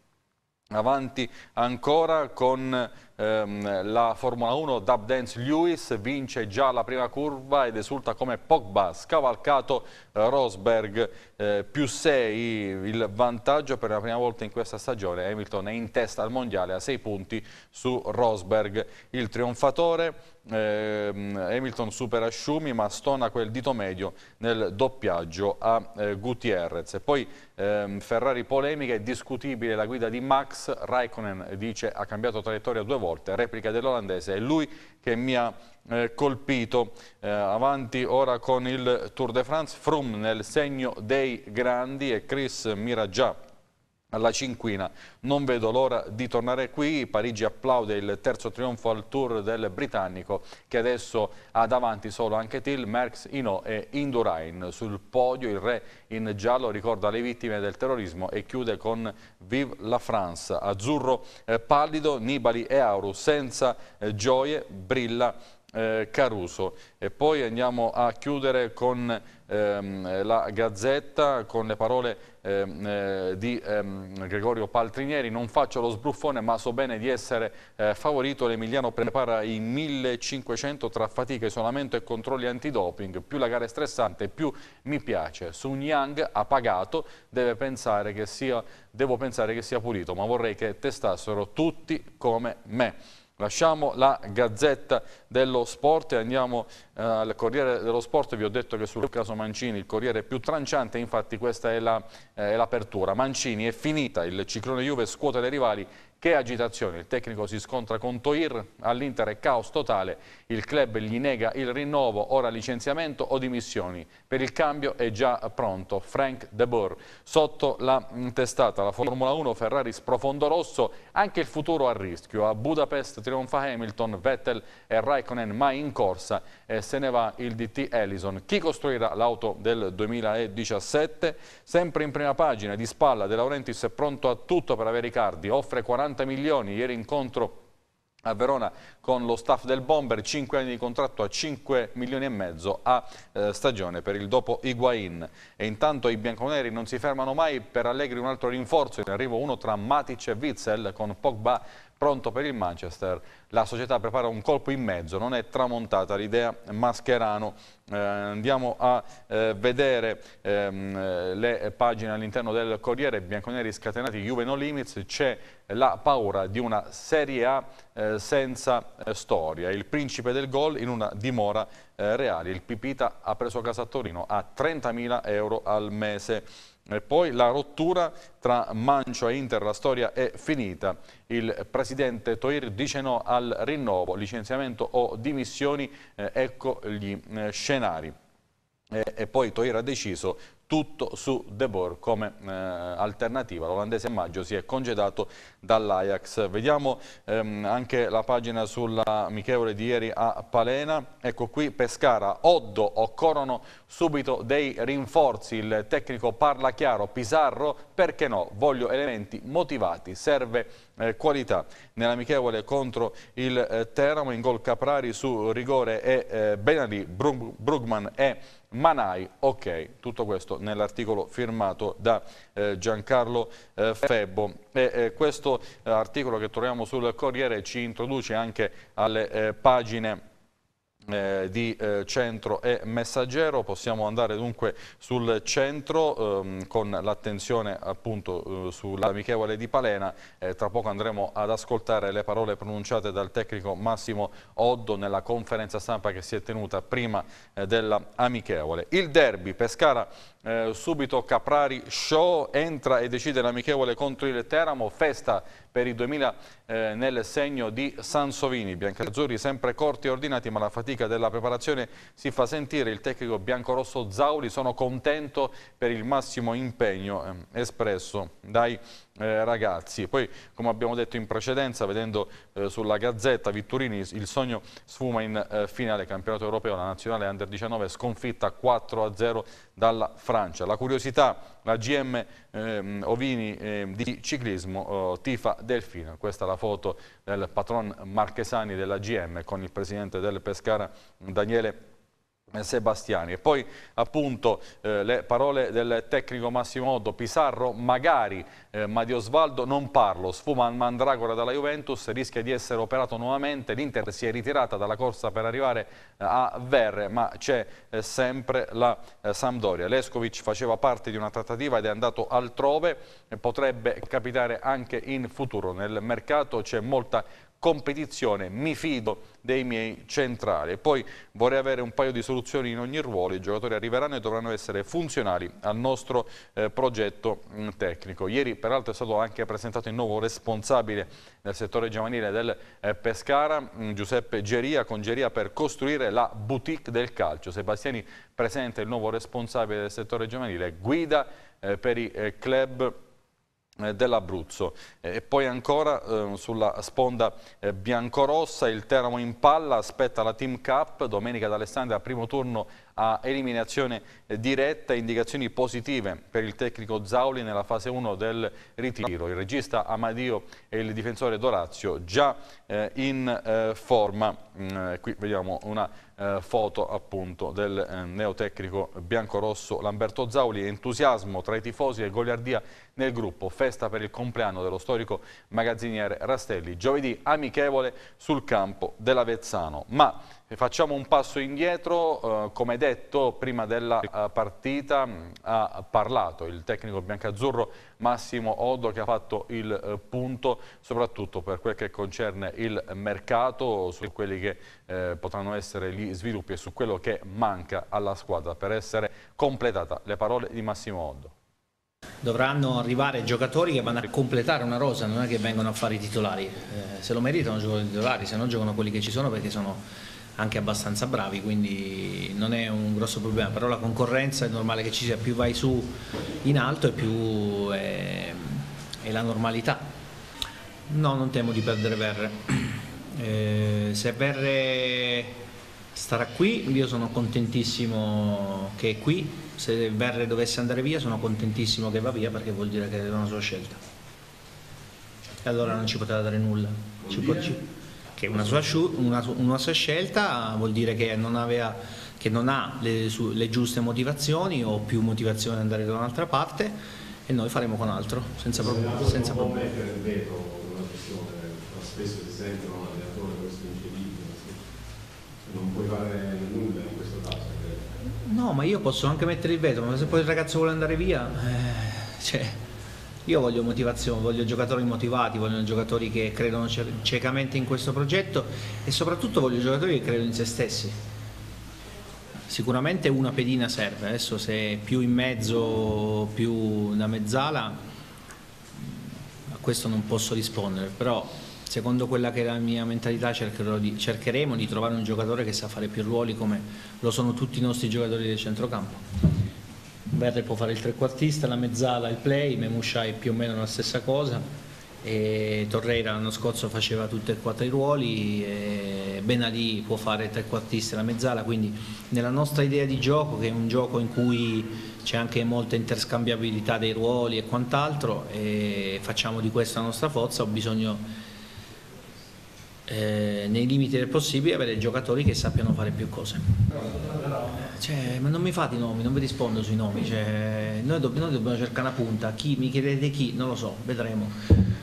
S1: Avanti ancora con ehm, la Formula 1 Dub Dance Lewis vince già la prima curva ed esulta come Pogba, scavalcato eh, Rosberg eh, più 6 il vantaggio per la prima volta in questa stagione Hamilton è in testa al mondiale a 6 punti su Rosberg il trionfatore Ehm, Hamilton supera Schumi ma stona quel dito medio nel doppiaggio a eh, Gutierrez. E poi ehm, Ferrari polemica, è discutibile la guida di Max, Raikkonen dice ha cambiato traiettoria due volte, replica dell'olandese, è lui che mi ha eh, colpito. Eh, avanti ora con il Tour de France, Froome nel segno dei grandi e Chris mira già alla cinquina. Non vedo l'ora di tornare qui, Parigi applaude il terzo trionfo al Tour del Britannico che adesso ha davanti solo anche Till, Merckx, Ino e Indurain. Sul podio il re in giallo ricorda le vittime del terrorismo e chiude con Vive la France. Azzurro eh, pallido, Nibali e Auru senza eh, gioie, brilla eh, Caruso. E poi andiamo a chiudere con ehm, la Gazzetta, con le parole ehm, eh, di ehm, Gregorio Paltrinieri. Non faccio lo sbruffone, ma so bene di essere eh, favorito. L'Emiliano prepara i 1500 tra fatica, isolamento e controlli antidoping. Più la gara è stressante, più mi piace. Sun Yang ha pagato, pensare sia, devo pensare che sia pulito, ma vorrei che testassero tutti come me. Lasciamo la Gazzetta dello Sport e andiamo eh, al Corriere dello Sport. Vi ho detto che sul caso Mancini il Corriere è più tranciante, infatti questa è l'apertura. La, eh, Mancini è finita, il ciclone Juve scuote le rivali che agitazione, il tecnico si scontra con Toir, all'Inter è caos totale, il club gli nega il rinnovo, ora licenziamento o dimissioni. Per il cambio è già pronto Frank De Boer. Sotto la testata la Formula 1 Ferrari sprofondo rosso, anche il futuro a rischio. A Budapest trionfa Hamilton, Vettel e Raikkonen mai in corsa e se ne va il DT Ellison. Chi costruirà l'auto del 2017? Sempre in prima pagina di spalla De Laurentiis è pronto a tutto per avere i cardi, offre 40 80 milioni, ieri incontro a Verona con lo staff del Bomber, 5 anni di contratto a 5 milioni e mezzo a eh, stagione per il dopo Higuain. E intanto i bianconeri non si fermano mai, per Allegri un altro rinforzo, in arrivo uno tra Matic e Witzel con Pogba pronto per il Manchester, la società prepara un colpo in mezzo, non è tramontata l'idea Mascherano. Eh, andiamo a eh, vedere ehm, le pagine all'interno del Corriere, Bianconeri scatenati, Juve no limits, c'è la paura di una Serie A eh, senza eh, storia, il principe del gol in una dimora eh, reali. Il Pipita ha preso casa a Torino a 30.000 euro al mese. E poi la rottura tra Mancio e Inter, la storia è finita. Il presidente Toir dice no al rinnovo, licenziamento o dimissioni, eh, ecco gli eh, scenari. E, e poi Toir ha deciso tutto su De Boer come eh, alternativa. L'olandese a maggio si è congedato dall'Ajax. Vediamo ehm, anche la pagina sulla amichevole di ieri a Palena. Ecco qui Pescara, Oddo, occorrono subito dei rinforzi. Il tecnico parla chiaro, Pizarro, perché no? Voglio elementi motivati, serve eh, qualità. Nell'amichevole contro il eh, Teramo, in gol Caprari su rigore e eh, Benali, Brugman e Manai. Ok, tutto questo nell'articolo firmato da eh, Giancarlo eh, Febbo. E, eh, questo eh, articolo che troviamo sul Corriere ci introduce anche alle eh, pagine eh, di eh, centro e messaggero. Possiamo andare dunque sul centro ehm, con l'attenzione appunto eh, sull'amichevole di Palena. Eh, tra poco andremo ad ascoltare le parole pronunciate dal tecnico Massimo Oddo nella conferenza stampa che si è tenuta prima eh, della amichevole. Il derby Pescara eh, subito Caprari Show entra e decide l'amichevole contro il Teramo, festa per il 2000 eh, nel segno di Sansovini. Biancazzurri sempre corti e ordinati ma la fatica della preparazione si fa sentire, il tecnico biancorosso Zauri sono contento per il massimo impegno eh, espresso dai eh, ragazzi. Poi, come abbiamo detto in precedenza, vedendo eh, sulla Gazzetta Vitturini, il sogno sfuma in eh, finale campionato europeo, la nazionale under 19 sconfitta 4-0 dalla Francia. La curiosità, la GM ehm, Ovini ehm, di ciclismo oh, tifa Delfina. Questa è la foto del patron Marchesani della GM con il presidente del Pescara Daniele Sebastiani. E poi appunto eh, le parole del tecnico Massimo Oddo, Pizarro magari, eh, ma di Osvaldo non parlo, sfuma Mandragora dalla Juventus, rischia di essere operato nuovamente, l'Inter si è ritirata dalla corsa per arrivare eh, a Verre, ma c'è eh, sempre la eh, Sampdoria. Lescovic faceva parte di una trattativa ed è andato altrove, potrebbe capitare anche in futuro. Nel mercato c'è molta competizione, mi fido dei miei centrali. E poi vorrei avere un paio di soluzioni in ogni ruolo, i giocatori arriveranno e dovranno essere funzionali al nostro eh, progetto mh, mm, tecnico. Ieri peraltro è stato anche presentato il nuovo responsabile del settore giovanile del eh, Pescara, mh, mm, Giuseppe Geria, con Geria per costruire la boutique del calcio. Sebastiani presenta il nuovo responsabile del settore giovanile, guida eh, per i eh, club eh, dell'Abruzzo. Eh, e poi ancora eh, sulla sponda eh, biancorossa il Teramo in palla aspetta la Team Cup, domenica d'Alessandria primo turno a eliminazione eh, diretta, indicazioni positive per il tecnico Zauli nella fase 1 del ritiro, il regista Amadio e il difensore Dorazio già eh, in forma, mm, qui vediamo una foto appunto del neotecnico biancorosso Lamberto Zauli, entusiasmo tra i tifosi e goliardia nel gruppo. Festa per il compleanno dello storico magazziniere Rastelli. Giovedì amichevole sul campo dell'Avezzano. Ma facciamo un passo indietro. Eh, come detto, prima della eh, partita mm, ha parlato il tecnico biancazzurro Massimo Oddo che ha fatto il eh, punto soprattutto per quel che concerne il mercato, su quelli che eh, potranno essere gli sviluppi e su quello che manca alla squadra per essere completata. Le parole di Massimo Oddo.
S3: Dovranno arrivare giocatori che vanno a completare una rosa, non è che vengono a fare i titolari. Eh, se lo meritano giocano i titolari, se no giocano quelli che ci sono perché sono anche abbastanza bravi, quindi non è un grosso problema. Però la concorrenza è normale che ci sia, più vai su in alto e più è, è la normalità. No, non temo di perdere Verre. Eh, se Verre starà qui, io sono contentissimo che è qui se Verre dovesse andare via sono contentissimo che va via perché vuol dire che aveva una sua scelta e allora non ci poteva dare nulla ci può, ci, che una sua, una, una sua, scelta vuol dire che non, aveva, che non ha le, su, le, giuste motivazioni o più motivazioni ad andare da un'altra parte e noi faremo con altro senza problemi senza problemi
S1: spesso ti sentono un allenatore questo incredibile non puoi fare
S3: No, ma io posso anche mettere il veto, ma se poi il ragazzo vuole andare via, eh, cioè, io voglio motivazione, voglio giocatori motivati, voglio giocatori che credono ciecamente in questo progetto e soprattutto voglio giocatori che credono in se stessi. Sicuramente una pedina serve, adesso se più in mezzo, più una mezzala, a questo non posso rispondere, però secondo quella che è la mia mentalità di, cercheremo di trovare un giocatore che sa fare più ruoli come lo sono tutti i nostri giocatori del centrocampo. Verre può fare il trequartista, la mezzala, il play, Memusha è più o meno la stessa cosa. E Torreira l'anno scorso faceva tutti e quattro i ruoli, e Benali può fare il trequartista e la mezzala, quindi nella nostra idea di gioco, che è un gioco in cui c'è anche molta interscambiabilità dei ruoli e quant'altro, e facciamo di questa la nostra forza, ho bisogno eh, nei limiti del possibile avere giocatori che sappiano fare più cose. Cioè, ma non mi fate i nomi, non vi rispondo sui nomi. Cioè, noi, dobb noi, dobbiamo cercare una punta. Chi mi chiedete chi? Non lo so, vedremo.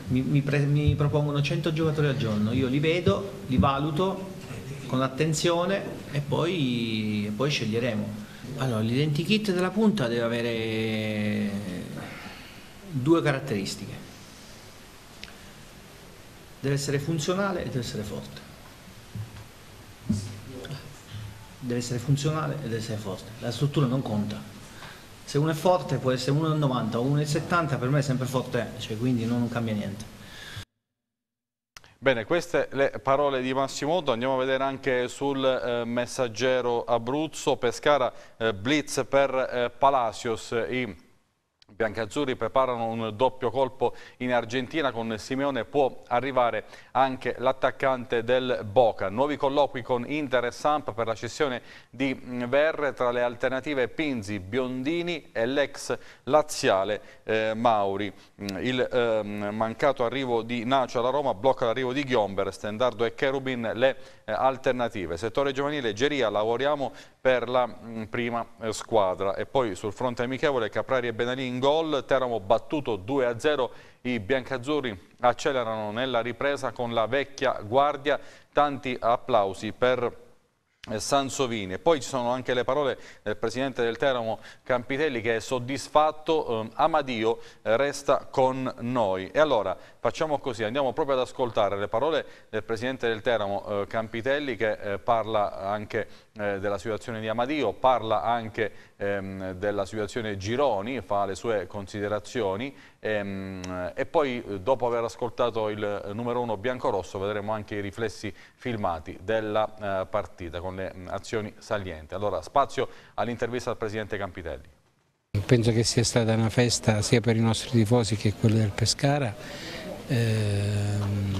S3: Mi, mi, mi propongono 100 giocatori al giorno, io li vedo, li valuto con attenzione e poi, e poi sceglieremo. Allora, l'identikit della punta deve avere due caratteristiche deve essere funzionale e deve essere forte. Deve essere funzionale e deve essere forte. La struttura non conta. Se uno è forte può essere 1,90 o 1,70, per me è sempre forte, cioè, quindi non cambia niente.
S1: Bene, queste le parole di Massimo Otto, andiamo a vedere anche sul eh, messaggero Abruzzo, Pescara, eh, Blitz per eh, Palacios, i biancazzurri preparano un doppio colpo in Argentina con Simeone può arrivare anche l'attaccante del Boca. Nuovi colloqui con Inter e Samp per la cessione di Verre mm, tra le alternative Pinzi, Biondini e l'ex laziale eh, Mauri. Mm, il eh, mancato arrivo di Nacio alla Roma blocca l'arrivo di Ghiomber, Stendardo e Cherubin le eh, alternative. Settore giovanile Geria lavoriamo per la mh, mm, prima eh, squadra e poi sul fronte amichevole Caprari e Benalì gol, Teramo battuto 2-0, i biancazzurri accelerano nella ripresa con la vecchia guardia, tanti applausi per... Eh, Sansovini. Poi ci sono anche le parole del presidente del Teramo Campitelli che è soddisfatto, ehm, eh, Amadio resta con noi. E allora Facciamo così, andiamo proprio ad ascoltare le parole del Presidente del Teramo, eh, Campitelli, che eh, parla anche eh, della situazione di Amadio, parla anche ehm, della situazione Gironi, fa le sue considerazioni ehm, e poi eh, dopo aver ascoltato il eh, numero uno biancorosso vedremo anche i riflessi filmati della eh, partita con le mh, mm, azioni salienti. Allora spazio all'intervista al Presidente Campitelli.
S4: Penso che sia stata una festa sia per i nostri tifosi che quelli del Pescara Ehm,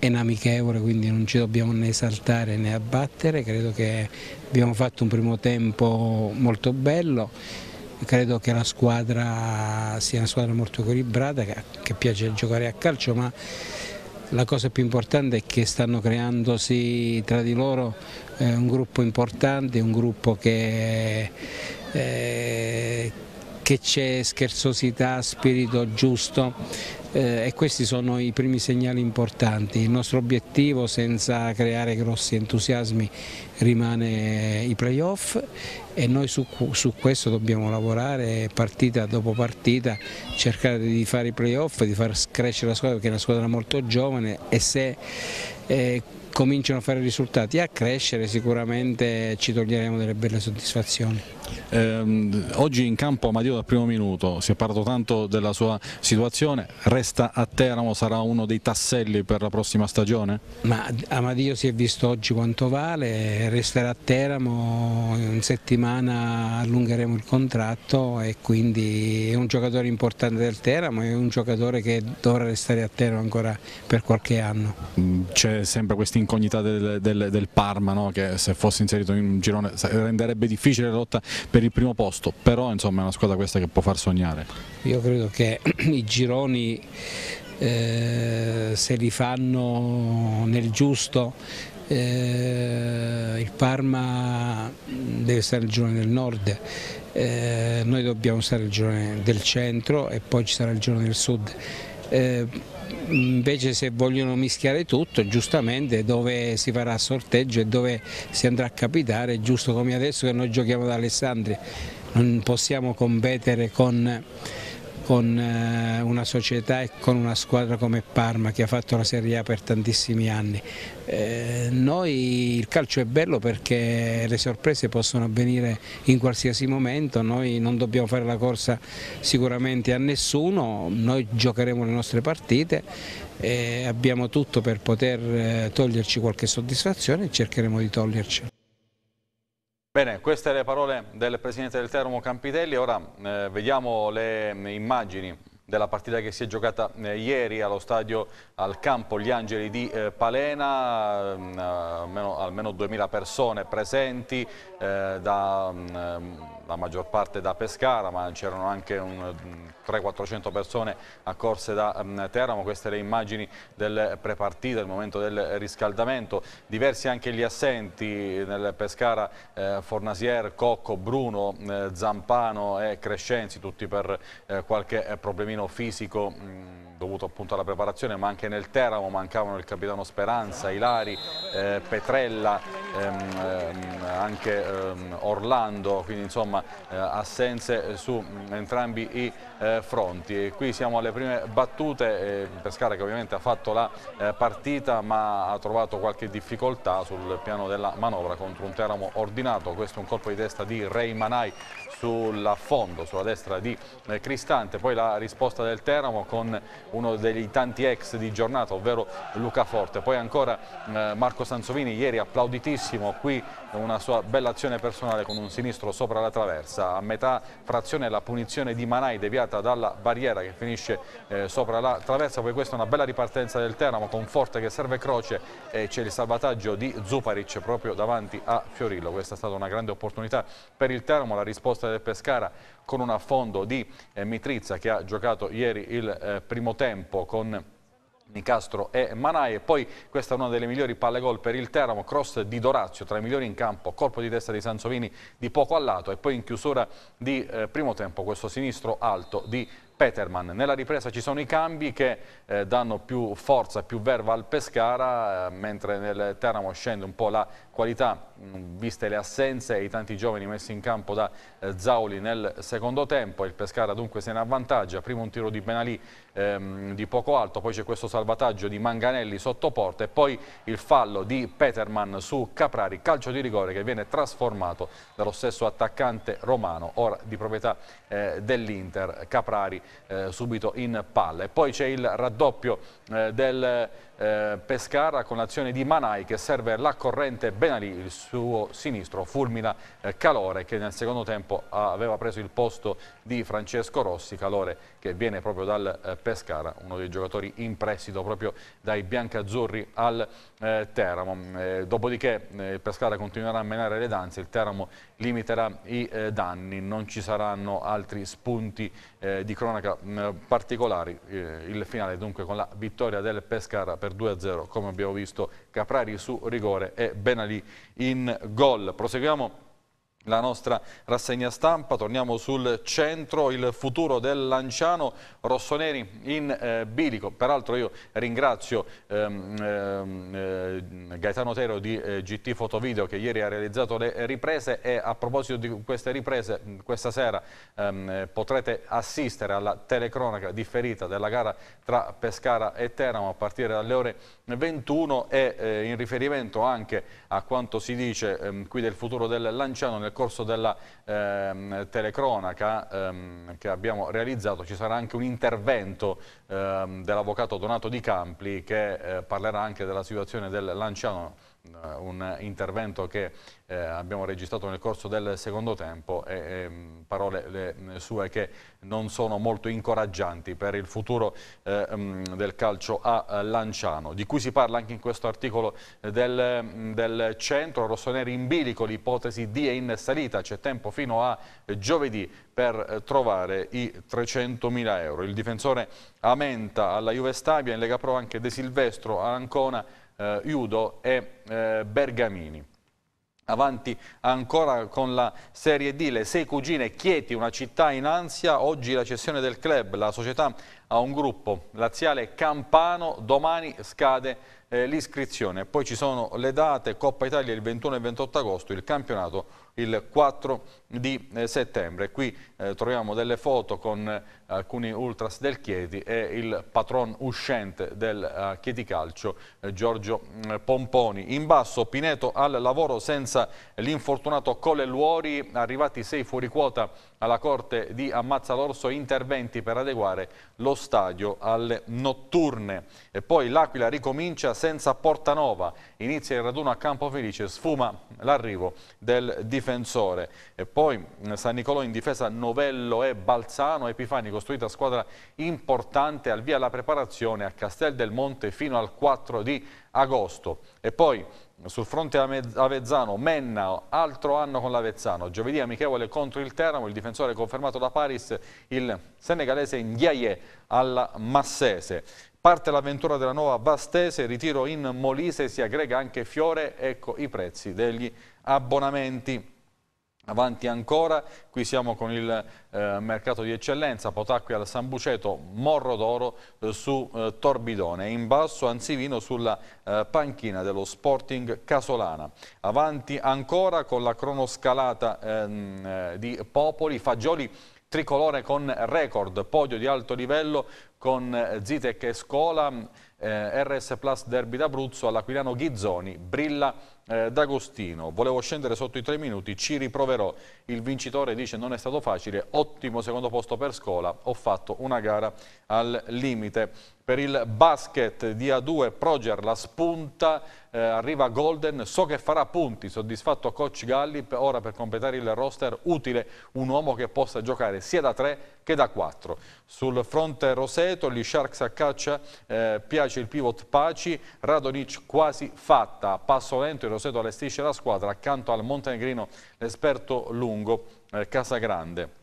S4: è amichevole quindi non ci dobbiamo né esaltare né abbattere, credo che abbiamo fatto un primo tempo molto bello, credo che la squadra sia una squadra molto equilibrata, che piace giocare a calcio ma la cosa più importante è che stanno creandosi tra di loro eh, un gruppo importante, un gruppo che... Eh, che c'è scherzosità, spirito giusto eh, e questi sono i primi segnali importanti. Il nostro obiettivo senza creare grossi entusiasmi rimane i playoff e noi su, su questo dobbiamo lavorare partita dopo partita, cercare di fare i playoff, di far crescere la squadra perché è una squadra molto giovane e se eh, cominciano a fare risultati e a crescere sicuramente ci toglieremo delle belle soddisfazioni.
S1: Ehm, oggi in campo Amadio dal primo minuto, si è parlato tanto della sua situazione, resta a Teramo, sarà uno dei tasselli per la prossima stagione?
S4: Ma Amadio si è visto oggi quanto vale, resterà a Teramo, in settimana allungheremo il contratto e quindi è un
S1: giocatore importante
S4: del Teramo, è un giocatore che dovrà restare a Teramo ancora
S1: per qualche anno. Mm, c'è sempre questa incognita del, del, del Parma no? che se fosse inserito in un girone renderebbe difficile la lotta per per il primo posto, però insomma è una squadra questa che può far sognare.
S4: Io credo che [CLEARS THROAT] i gironi eh, se li fanno nel giusto eh, il Parma deve stare il girone del nord, eh, noi dobbiamo stare il girone del centro e poi ci sarà il girone del sud. Eh, invece se vogliono mischiare tutto giustamente dove si farà sorteggio e dove si andrà a capitare giusto come adesso che noi giochiamo ad Alessandria non possiamo competere con con eh, una società e con una squadra come Parma che ha fatto la Serie A per tantissimi anni. Eh, noi il calcio è bello perché le sorprese possono avvenire in qualsiasi momento, noi non dobbiamo fare la corsa sicuramente a nessuno, noi giocheremo le nostre partite e abbiamo tutto per poter eh, toglierci qualche soddisfazione e cercheremo di togliercela.
S1: Bene, queste le parole del Presidente del Termo Campitelli, ora eh, vediamo le mm, immagini della partita che si è giocata eh, ieri allo stadio al campo Gli Angeli di eh, Palena, mm, almeno, almeno 2000 persone presenti, eh, da, mm, la maggior parte da Pescara, ma c'erano anche 300-400 mm, persone accorse da Teramo, queste le immagini del prepartita, il momento del riscaldamento, diversi anche gli assenti nel Pescara, Fornasier, Cocco, Bruno, Zampano e Crescenzi, tutti per qualche problemino declino fisico mh, mm, dovuto appunto alla preparazione, ma anche nel Teramo mancavano il capitano Speranza, Ilari, eh, Petrella, ehm, ehm, anche ehm, Orlando, quindi insomma eh, assenze su mm, entrambi i eh, fronti. E qui siamo alle prime battute, eh, Pescara che ovviamente ha fatto la eh, partita ma ha trovato qualche difficoltà sul piano della manovra contro un Teramo ordinato, questo è un colpo di testa di Rey Manai sull'affondo, sulla destra di eh, Cristante, poi la risposta risposta del Teramo con uno dei tanti ex di giornata, ovvero Luca Forte. Poi ancora eh, Marco Sansovini, ieri applauditissimo, qui una sua bella azione personale con un sinistro sopra la traversa. A metà frazione la punizione di Manai deviata dalla barriera che finisce eh, sopra la traversa. Poi questa è una bella ripartenza del Teramo con Forte che serve croce e c'è il salvataggio di Zuparic proprio davanti a Fiorillo. Questa è stata una grande opportunità per il Teramo, la risposta del Pescara con un affondo di eh, Mitrizza che ha giocato ieri il eh, primo tempo con... Nicastro e Manai e poi questa è una delle migliori palle gol per il Teramo, cross di Dorazio tra i migliori in campo, colpo di testa di Sansovini di poco al lato e poi in chiusura di eh, primo tempo questo sinistro alto di Peterman. Nella ripresa ci sono i cambi che eh, danno più forza, più verva al Pescara, eh, mentre nel Teramo scende un po' la qualità, viste le assenze e i tanti giovani messi in campo da eh, Zauli nel secondo tempo. Il Pescara dunque se ne avvantaggia, prima un tiro di Benalì ehm, di poco alto, poi c'è questo salvataggio di Manganelli sotto porta e poi il fallo di Peterman su Caprari, calcio di rigore che viene trasformato dallo stesso attaccante romano, ora di proprietà eh, dell'Inter, Caprari eh, subito in palla. E poi c'è il raddoppio eh, del eh, Pescara con l'azione di Manai che serve la corrente ben penali, il suo sinistro fulmina eh, Calore che nel secondo tempo aveva preso il posto di Francesco Rossi, Calore che viene proprio dal eh, Pescara, uno dei giocatori in prestito proprio dai biancazzurri al eh, Teramo. dopodiché il Pescara continuerà a menare le danze, il Teramo limiterà i eh, danni, non ci saranno altri spunti eh, di cronaca mh, mm, particolari, eh, il finale dunque con la vittoria del Pescara per 2-0 come abbiamo visto Caprari su rigore e Benali in gol. Proseguiamo la nostra rassegna stampa, torniamo sul centro, il futuro del Lanciano, rossoneri in eh, bilico. Peraltro io ringrazio ehm, ehm, eh, Gaetano Tero di eh, GT Fotovideo che ieri ha realizzato le riprese e a proposito di queste riprese mm, questa sera ehm, potrete assistere alla telecronaca differita della gara tra Pescara e Teramo a partire dalle ore 21 e eh, in riferimento anche a quanto si dice ehm, qui del futuro del Lanciano nel nel corso della ehm, telecronaca ehm, che abbiamo realizzato ci sarà anche un intervento ehm, dell'avvocato Donato Di Campli che eh, parlerà anche della situazione del Lanciano eh, un intervento che eh, abbiamo registrato nel corso del secondo tempo e, e ehm, parole le, mm, sue che non sono molto incoraggianti per il futuro eh, mm, del calcio a eh, Lanciano, di cui si parla anche in questo articolo eh, del, mm, del centro rossoneri in bilico, l'ipotesi D è in salita, c'è tempo fino a giovedì per trovare i 300.000 euro. Il difensore Amenta alla Juve Stabia, in Lega Pro anche De Silvestro, a Ancona eh, Iudo e eh, Bergamini. Avanti ancora con la Serie D, le sei cugine, Chieti, una città in ansia, oggi la cessione del club, la società ha un gruppo, Laziale Campano, domani scade eh, l'iscrizione. Poi ci sono le date, Coppa Italia il 21 e 28 agosto, il campionato il 4 di eh, settembre. Qui eh, troviamo delle foto con eh, alcuni ultras del Chieti e il patron uscente del uh, Chieti Calcio, eh, Giorgio mh, mm, Pomponi. In basso Pineto al lavoro senza l'infortunato Luori, arrivati sei fuori quota alla Corte di Ammazza l'Orso interventi per adeguare lo stadio alle notturne. E poi l'Aquila ricomincia senza Portanova, inizia il raduno a Campo Felice, sfuma l'arrivo del difensore. E poi San Nicolò in difesa Novello e Balzano, Epifani costruita squadra importante al via la preparazione a Castel del Monte fino al 4 di agosto. E poi sul fronte Avezzano, Menna, altro anno con l'Avezzano. Giovedì amichevole contro il Teramo, il difensore confermato da Paris, il senegalese Ndiaye alla Massese. Parte l'avventura della nuova Vastese, ritiro in Molise, si aggrega anche Fiore, ecco i prezzi degli abbonamenti. Avanti ancora, qui siamo con il eh, mercato di eccellenza, Potacqui al San Buceto, Morro d'Oro eh, su eh, Torbidone, in basso Anzivino sulla eh, panchina dello Sporting Casolana. Avanti ancora con la cronoscalata ehm, eh, di Popoli, Fagioli tricolore con record, podio di alto livello con eh, Zitec e Scola, RS Plus Derby d'Abruzzo, all'Aquilano Ghizzoni, Brilla eh, D'Agostino, volevo scendere sotto i tre minuti, ci riproverò, il vincitore dice non è stato facile, ottimo secondo posto per Scola, ho fatto una gara al limite. Per il basket di A2 Proger la spunta, eh, arriva Golden, so che farà punti, soddisfatto coach Galli, ora per completare il roster utile un uomo che possa giocare sia da 3 che da 4. Sul fronte Roseto, gli Sharks a caccia, eh, piace il pivot Paci, Radonic quasi fatta, passo lento il Roseto allestisce la squadra accanto al montenegrino l'esperto lungo eh, Casagrande.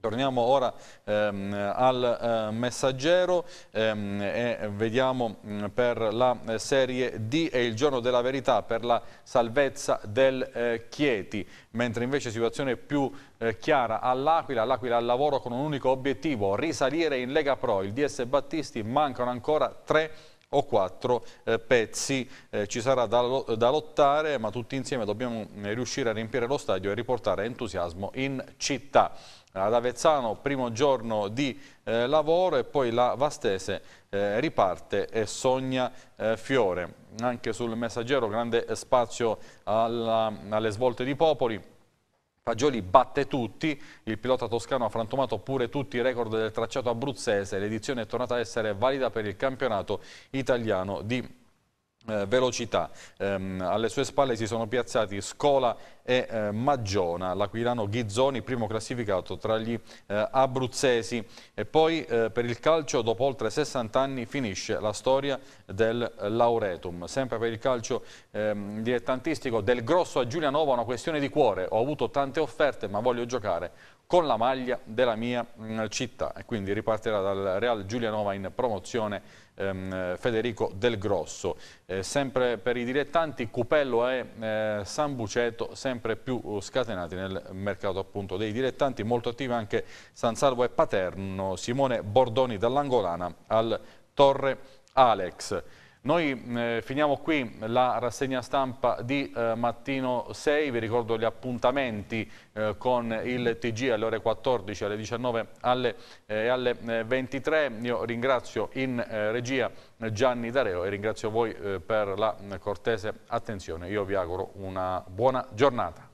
S1: Torniamo ora ehm, al eh, messaggero ehm, e vediamo mh, mm, per la serie D e il giorno della verità per la salvezza del eh, Chieti, mentre invece situazione più eh, chiara all'Aquila, l'Aquila al lavoro con un unico obiettivo, risalire in Lega Pro, il DS Battisti mancano ancora tre o quattro eh, pezzi. Eh, ci sarà da, da, lottare, ma tutti insieme dobbiamo eh, riuscire a riempire lo stadio e riportare entusiasmo in città. Ad Avezzano, primo giorno di eh, lavoro e poi la Vastese eh, riparte e sogna eh, fiore. Anche sul messaggero grande spazio alla, alle svolte di Popoli Fagioli batte tutti, il pilota toscano ha frantumato pure tutti i record del tracciato abruzzese, l'edizione è tornata a essere valida per il campionato italiano di eh, velocità. Ehm, alle sue spalle si sono piazzati Scola e eh, Maggiona, l'Aquilano Ghizzoni, primo classificato tra gli eh, abruzzesi. E poi eh, per il calcio, dopo oltre 60 anni, finisce la storia del Lauretum. Sempre per il calcio ehm, dilettantistico, del grosso a Giulianova, una questione di cuore. Ho avuto tante offerte, ma voglio giocare con la maglia della mia mh, mm, città. E quindi ripartirà dal Real Giulianova in promozione ehm, Federico Del Grosso. Eh, sempre per i dilettanti Cupello e eh, San Buceto sempre più uh, scatenati nel mercato appunto, dei dilettanti, molto attivi anche San Salvo e Paterno, Simone Bordoni dall'Angolana al Torre Alex. Noi mm, eh, finiamo qui la rassegna stampa di eh, mattino 6, vi ricordo gli appuntamenti eh, con il TG alle ore 14, alle 19 alle, eh, e alle 23. Eh, Io ringrazio in eh, regia Gianni Dareo e ringrazio voi per la mm, cortese attenzione. Io vi auguro una buona giornata.